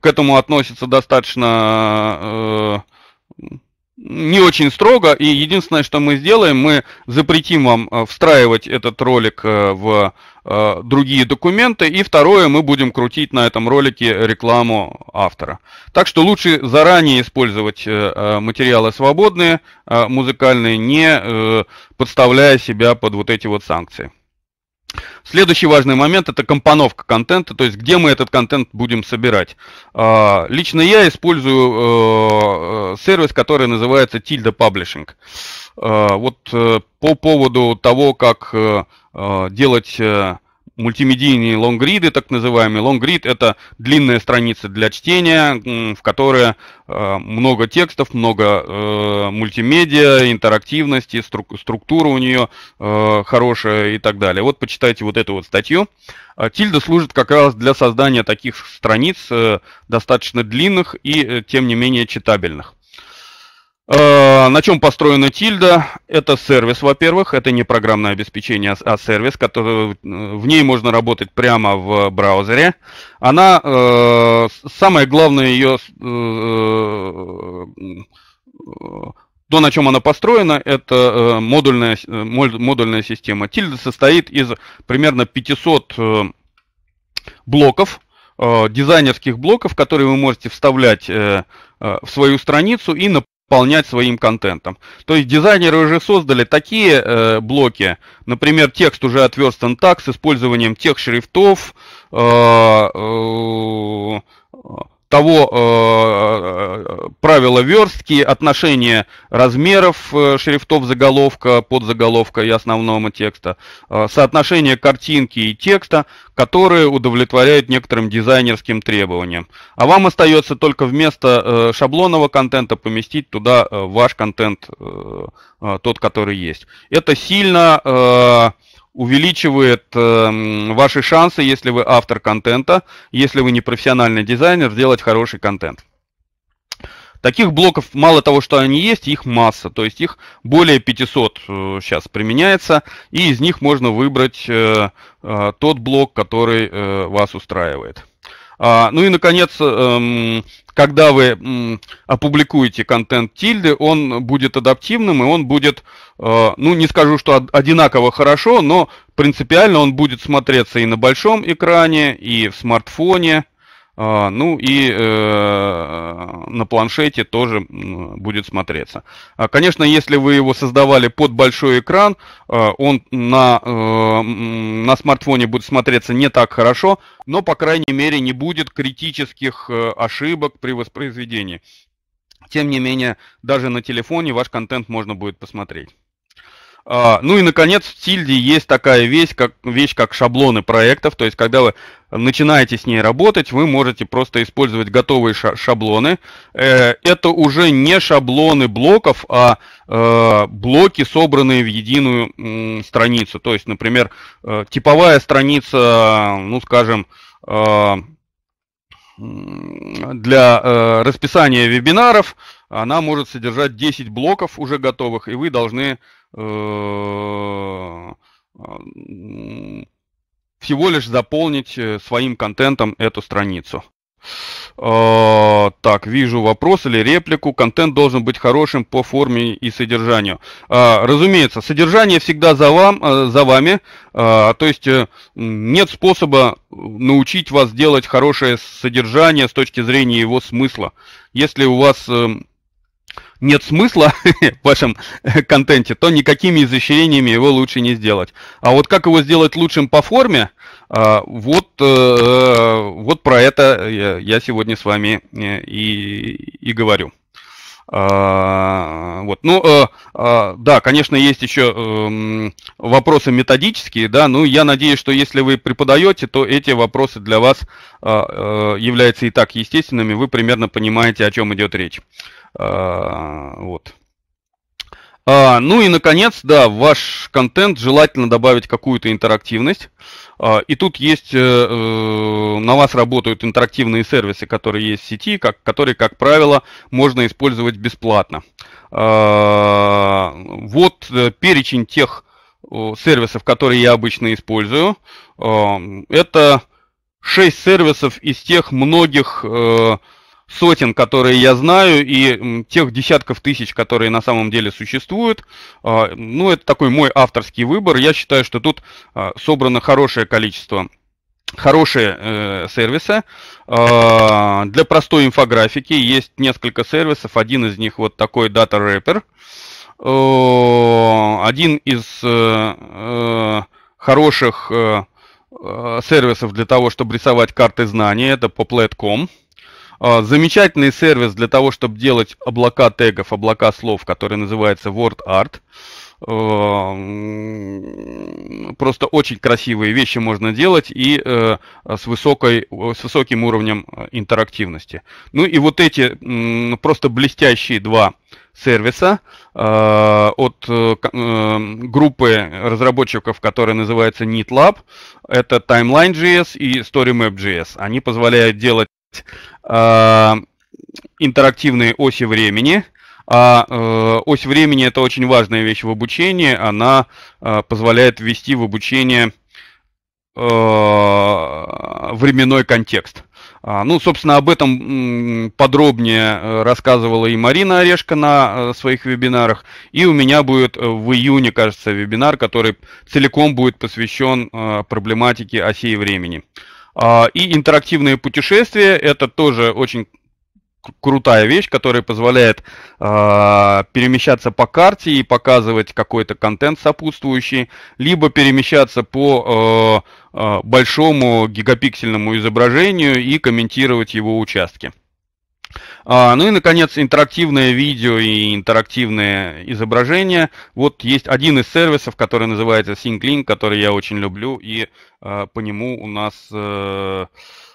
к этому относится достаточно э, не очень строго, и единственное, что мы сделаем, мы запретим вам э, встраивать этот ролик э, в э, другие документы, и второе, мы будем крутить на этом ролике рекламу автора. Так что лучше заранее использовать материалы свободные, музыкальные, не подставляя себя под вот эти вот санкции. Следующий важный момент это компоновка контента, то есть где мы этот контент будем собирать. А, лично я использую э, э, сервис, который называется Tilda Publishing. А, вот э, по поводу того, как делать мультимедийные лонгриды, так называемые. Лонгрид – это длинная страница для чтения, в которой э, много текстов, много э, мультимедиа, интерактивности, структура у нее э, хорошая и так далее. Вот почитайте вот эту вот статью. А, Тильда служит как раз для создания таких страниц, достаточно длинных и, тем не менее, читабельных. Э, на чем построена тильда? Это сервис, во-первых, это не программное обеспечение, а, а сервис, который, э, в ней можно работать прямо в браузере. Она, э, самое главное ее, то, на чем она построена, это модульная, модульная система. Тильда состоит из примерно 500 блоков, дизайнерских блоков, которые вы можете вставлять в свою страницу и на наполнять своим контентом. То есть дизайнеры уже создали такие э, блоки, например, текст уже отверстан так, с использованием тех шрифтов, э, э, того э, правила верстки, отношения размеров э, шрифтов заголовка, подзаголовка и основного текста, э, соотношение картинки и текста, которые удовлетворяют некоторым дизайнерским требованиям. А вам остается только вместо э, шаблонного контента поместить туда э, ваш контент, э, э, тот, который есть. Это сильно... Э, увеличивает э, ваши шансы, если вы автор контента, если вы не профессиональный дизайнер, сделать хороший контент. Таких блоков, мало того, что они есть, их масса, то есть их более 500 сейчас э, применяется, и из них можно выбрать э, э, тот блок, который э, вас устраивает. А, ну и, наконец, эм, когда вы опубликуете контент тильды, он будет адаптивным и он будет, э, ну не скажу, что одинаково хорошо, но принципиально он будет смотреться и на большом экране, и в смартфоне, а, ну и э, э, на планшете тоже будет смотреться. А, конечно, если вы его создавали под большой экран, а, он на, э, на смартфоне будет смотреться не так хорошо, но, по крайней мере, не будет критических ошибок при воспроизведении. Тем не менее, даже на телефоне ваш контент можно будет посмотреть. А, ну и, наконец, в Тильде есть такая вещь как, вещь, как шаблоны проектов. То есть, когда вы начинаете с ней работать, вы можете просто использовать готовые шаблоны. Э, это уже не шаблоны блоков, а э, блоки, собранные в единую страницу. То есть, например, э, типовая страница, ну, скажем, для расписания вебинаров она может содержать 10 блоков уже готовых, и вы должны Э, э, всего лишь заполнить э, своим контентом эту страницу. Так, вижу вопрос или реплику. Контент должен быть хорошим по форме и содержанию. А, разумеется, содержание всегда за, вам, за вами. А, то есть нет способа научить вас делать хорошее содержание с точки зрения его смысла. Если у вас нет смысла *laughs* в вашем э, контенте, то никакими изощрениями его лучше не сделать. А вот как его сделать лучшим по форме, а, вот, э, э, вот про это я сегодня с вами и, и говорю. А, вот. Ну, э, а, да, конечно, есть еще эм, вопросы методические, да, ну, я надеюсь, что если вы преподаете, то эти вопросы для вас а, э, являются и так естественными, вы примерно понимаете, о чем идет речь. Вот. ну и, наконец, да, в ваш контент желательно добавить какую-то интерактивность. А, и тут есть, э, э, на вас работают интерактивные сервисы, которые есть в сети, которые, как правило, можно использовать бесплатно. А, вот э, перечень тех сервисов, которые я обычно использую. Это 6 сервисов из тех многих сервисов, сотен, которые я знаю, и тех десятков тысяч, которые на самом деле существуют. А, ну, это такой мой авторский выбор. Я считаю, что тут а, собрано хорошее количество хорошие э, сервисы э, для простой инфографики есть несколько сервисов один из них вот такой data wrapper э, один из э, э хороших э, э, сервисов для того чтобы рисовать карты знаний это poplet.com э, а, замечательный сервис для того, чтобы делать облака тегов, облака слов, который называется WordArt. А, просто очень красивые вещи можно делать и э, с, высокой, с высоким уровнем э, интерактивности. Ну и вот эти просто блестящие два сервиса а, от э, группы разработчиков, которая называется NeatLab. Это Timeline.js и StoryMap.js. Они позволяют делать Э, интерактивные оси времени. А э, ось времени это очень важная вещь в обучении. Она э, позволяет ввести в обучение э, временной контекст. А, ну, собственно, об этом подробнее э, рассказывала и Марина Орешко на э, своих вебинарах. И у меня будет э, в июне, кажется, вебинар, который целиком будет посвящен э, проблематике осей времени. А, и интерактивные путешествия – это тоже очень крутая вещь, которая позволяет э, перемещаться по карте и показывать какой-то контент сопутствующий, либо перемещаться по э, большому гигапиксельному изображению и комментировать его участки. А, ну и, наконец, интерактивное видео и интерактивное изображение. Вот есть один из сервисов, который называется SyncLink, который я очень люблю, и а, по нему у нас э, э, э,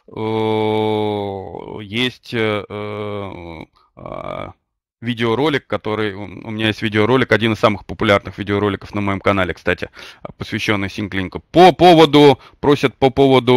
а, а, есть... А, а, видеоролик, который... У меня есть видеоролик, один из самых популярных видеороликов на моем канале, кстати, посвященный Синклинку. По поводу... Просят по поводу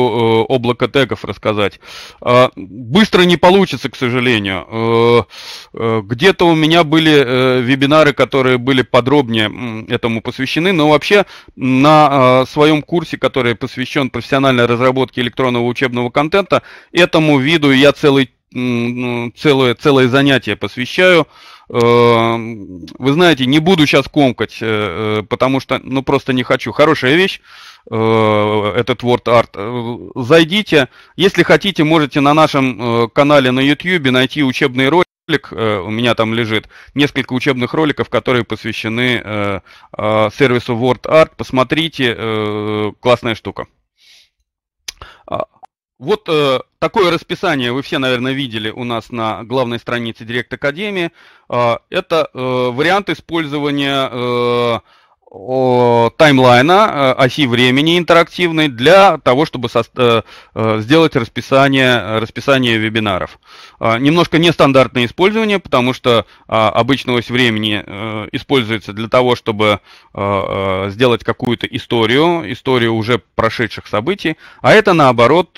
э, облака тегов рассказать. Э, быстро не получится, к сожалению. Э, э, где-то у меня были э, вебинары, которые были подробнее этому посвящены, но вообще на э, своем курсе, который посвящен профессиональной разработке электронного учебного контента, этому виду я целый ну, целое, целое занятие посвящаю. Э, вы знаете, не буду сейчас комкать, э, э, потому что, ну, просто не хочу. Хорошая вещь, этот Word Art. Зайдите, если хотите, можете на нашем канале на YouTube найти учебный ролик ролик у меня там лежит, несколько учебных роликов, которые посвящены сервису WordArt. Посмотрите, классная штука. Вот э, такое расписание вы все, наверное, видели у нас на главной странице Директ Академии. Э, это э, вариант использования э, таймлайна, э, оси времени интерактивной для того, чтобы со- э, э, сделать расписание, расписание вебинаров. А, немножко нестандартное использование, потому что а, обычно ось времени используется для того, чтобы сделать какую-то историю, историю уже прошедших событий, а это наоборот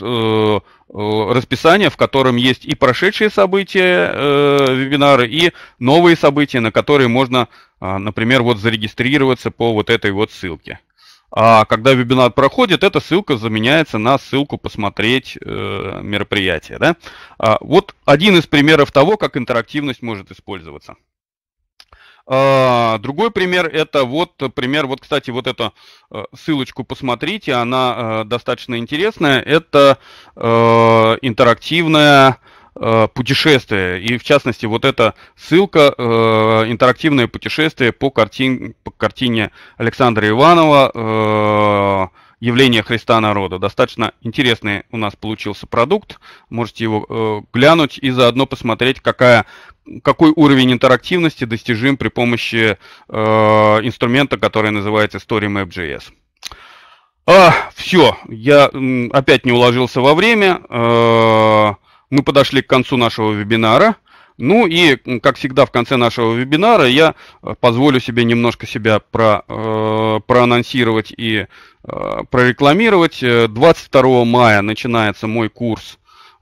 Э, расписание, в котором есть и прошедшие события э, вебинары, и новые события, на которые можно, э, например, вот зарегистрироваться по вот этой вот ссылке. А когда вебинар проходит, эта ссылка заменяется на ссылку посмотреть э, мероприятие. Да? А, вот один из примеров того, как интерактивность может использоваться. А, другой пример это вот пример, вот, кстати, вот эту э, ссылочку посмотрите, она э, достаточно интересная. Это э, интерактивная путешествие. И в частности, вот эта ссылка, э, интерактивное путешествие по, картин, по картине Александра Иванова, э, явление Христа народу. Достаточно интересный у нас получился продукт. Можете его э, глянуть и заодно посмотреть, какая, какой уровень интерактивности достижим при помощи э, инструмента, который называется StoryMap.js. А, все, я м, опять не уложился во время. Э, мы подошли к концу нашего вебинара. Ну и, как всегда, в конце нашего вебинара я э, позволю себе немножко себя про, э, проанонсировать и э, прорекламировать. 22 э, мая начинается мой курс,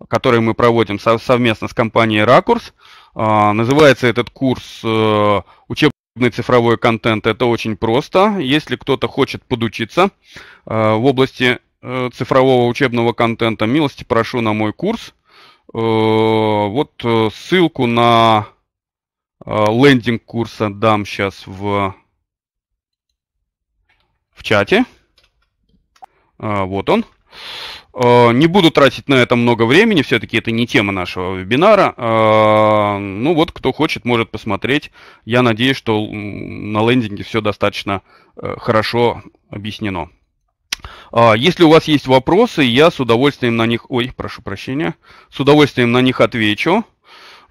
который мы проводим совместно с компанией «Ракурс». Э, называется этот курс э, «Учебный цифровой контент». Это очень просто. Если кто-то хочет подучиться э, в области э, цифрового учебного контента, милости прошу на мой курс. Э, вот э, ссылку на э, лендинг курса дам сейчас в, в чате. Вот он. Не буду тратить на это много времени, все-таки это не тема нашего вебинара. Ну вот, кто хочет, может посмотреть. Я надеюсь, что на лендинге все достаточно хорошо объяснено. А, если у вас есть вопросы, я с удовольствием на них... Ой, прошу прощения. С удовольствием на них отвечу.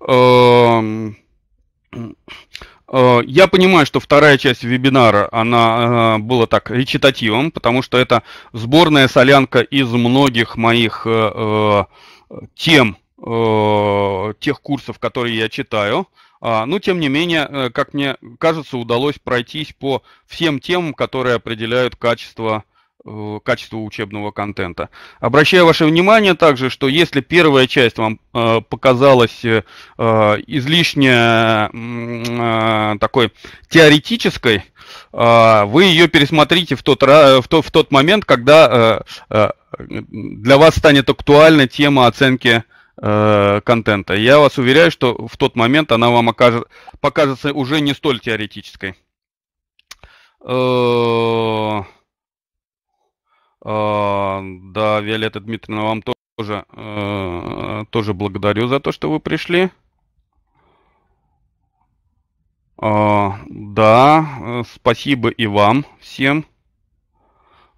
Эм, э, я понимаю, что вторая часть вебинара, она э, была так речитативом, потому что это сборная солянка из многих моих э, тем, тех курсов, которые я читаю. А, но, тем не менее, как мне кажется, удалось пройтись по всем темам, которые определяют качество Э, качество учебного контента. Обращаю ваше внимание также, что если первая часть вам э, показалась э, э излишне э, такой теоретической, э, вы ее пересмотрите в тот, в то, в тот момент, когда э, э, для вас станет актуальна тема оценки э, контента. Я вас уверяю, что в тот момент она вам окажет, покажется уже не столь теоретической. Э -э а, да, Виолетта Дмитриевна, вам тоже, э, тоже благодарю за то, что вы пришли. А, да, э, спасибо и вам всем.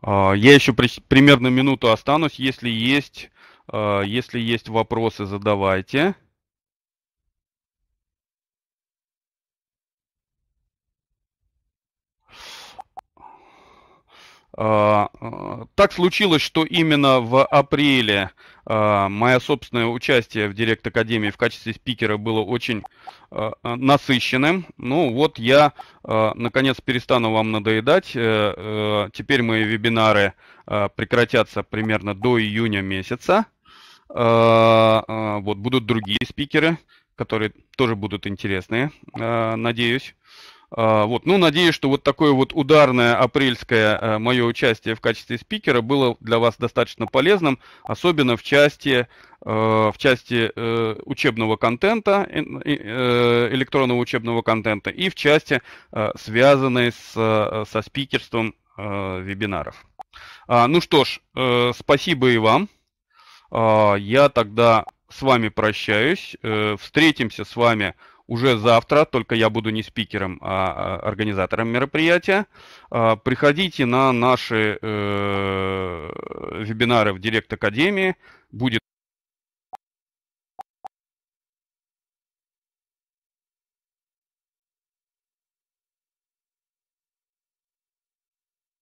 А, я еще примерно минуту останусь. Если есть, э, если есть вопросы, задавайте. А, а, так случилось, что именно в апреле а, мое собственное участие в Директ Академии в качестве спикера было очень насыщенным. Ну вот я, наконец, перестану вам надоедать. Э, э, теперь мои вебинары прекратятся примерно до июня месяца. Вот будут другие спикеры, которые тоже будут интересные, надеюсь. А, вот. Ну, надеюсь, что вот такое вот ударное апрельское э, мое участие в качестве спикера было для вас достаточно полезным, особенно в части, э, в части э, учебного контента, электронного учебного контента и в части, связанной с, со спикерством вебинаров. А, ну что ж, спасибо и вам. А, я тогда с вами прощаюсь. Встретимся с вами уже завтра, только я буду не спикером, а, а организатором мероприятия. А, приходите на наши э, вебинары в Директ Академии. Будет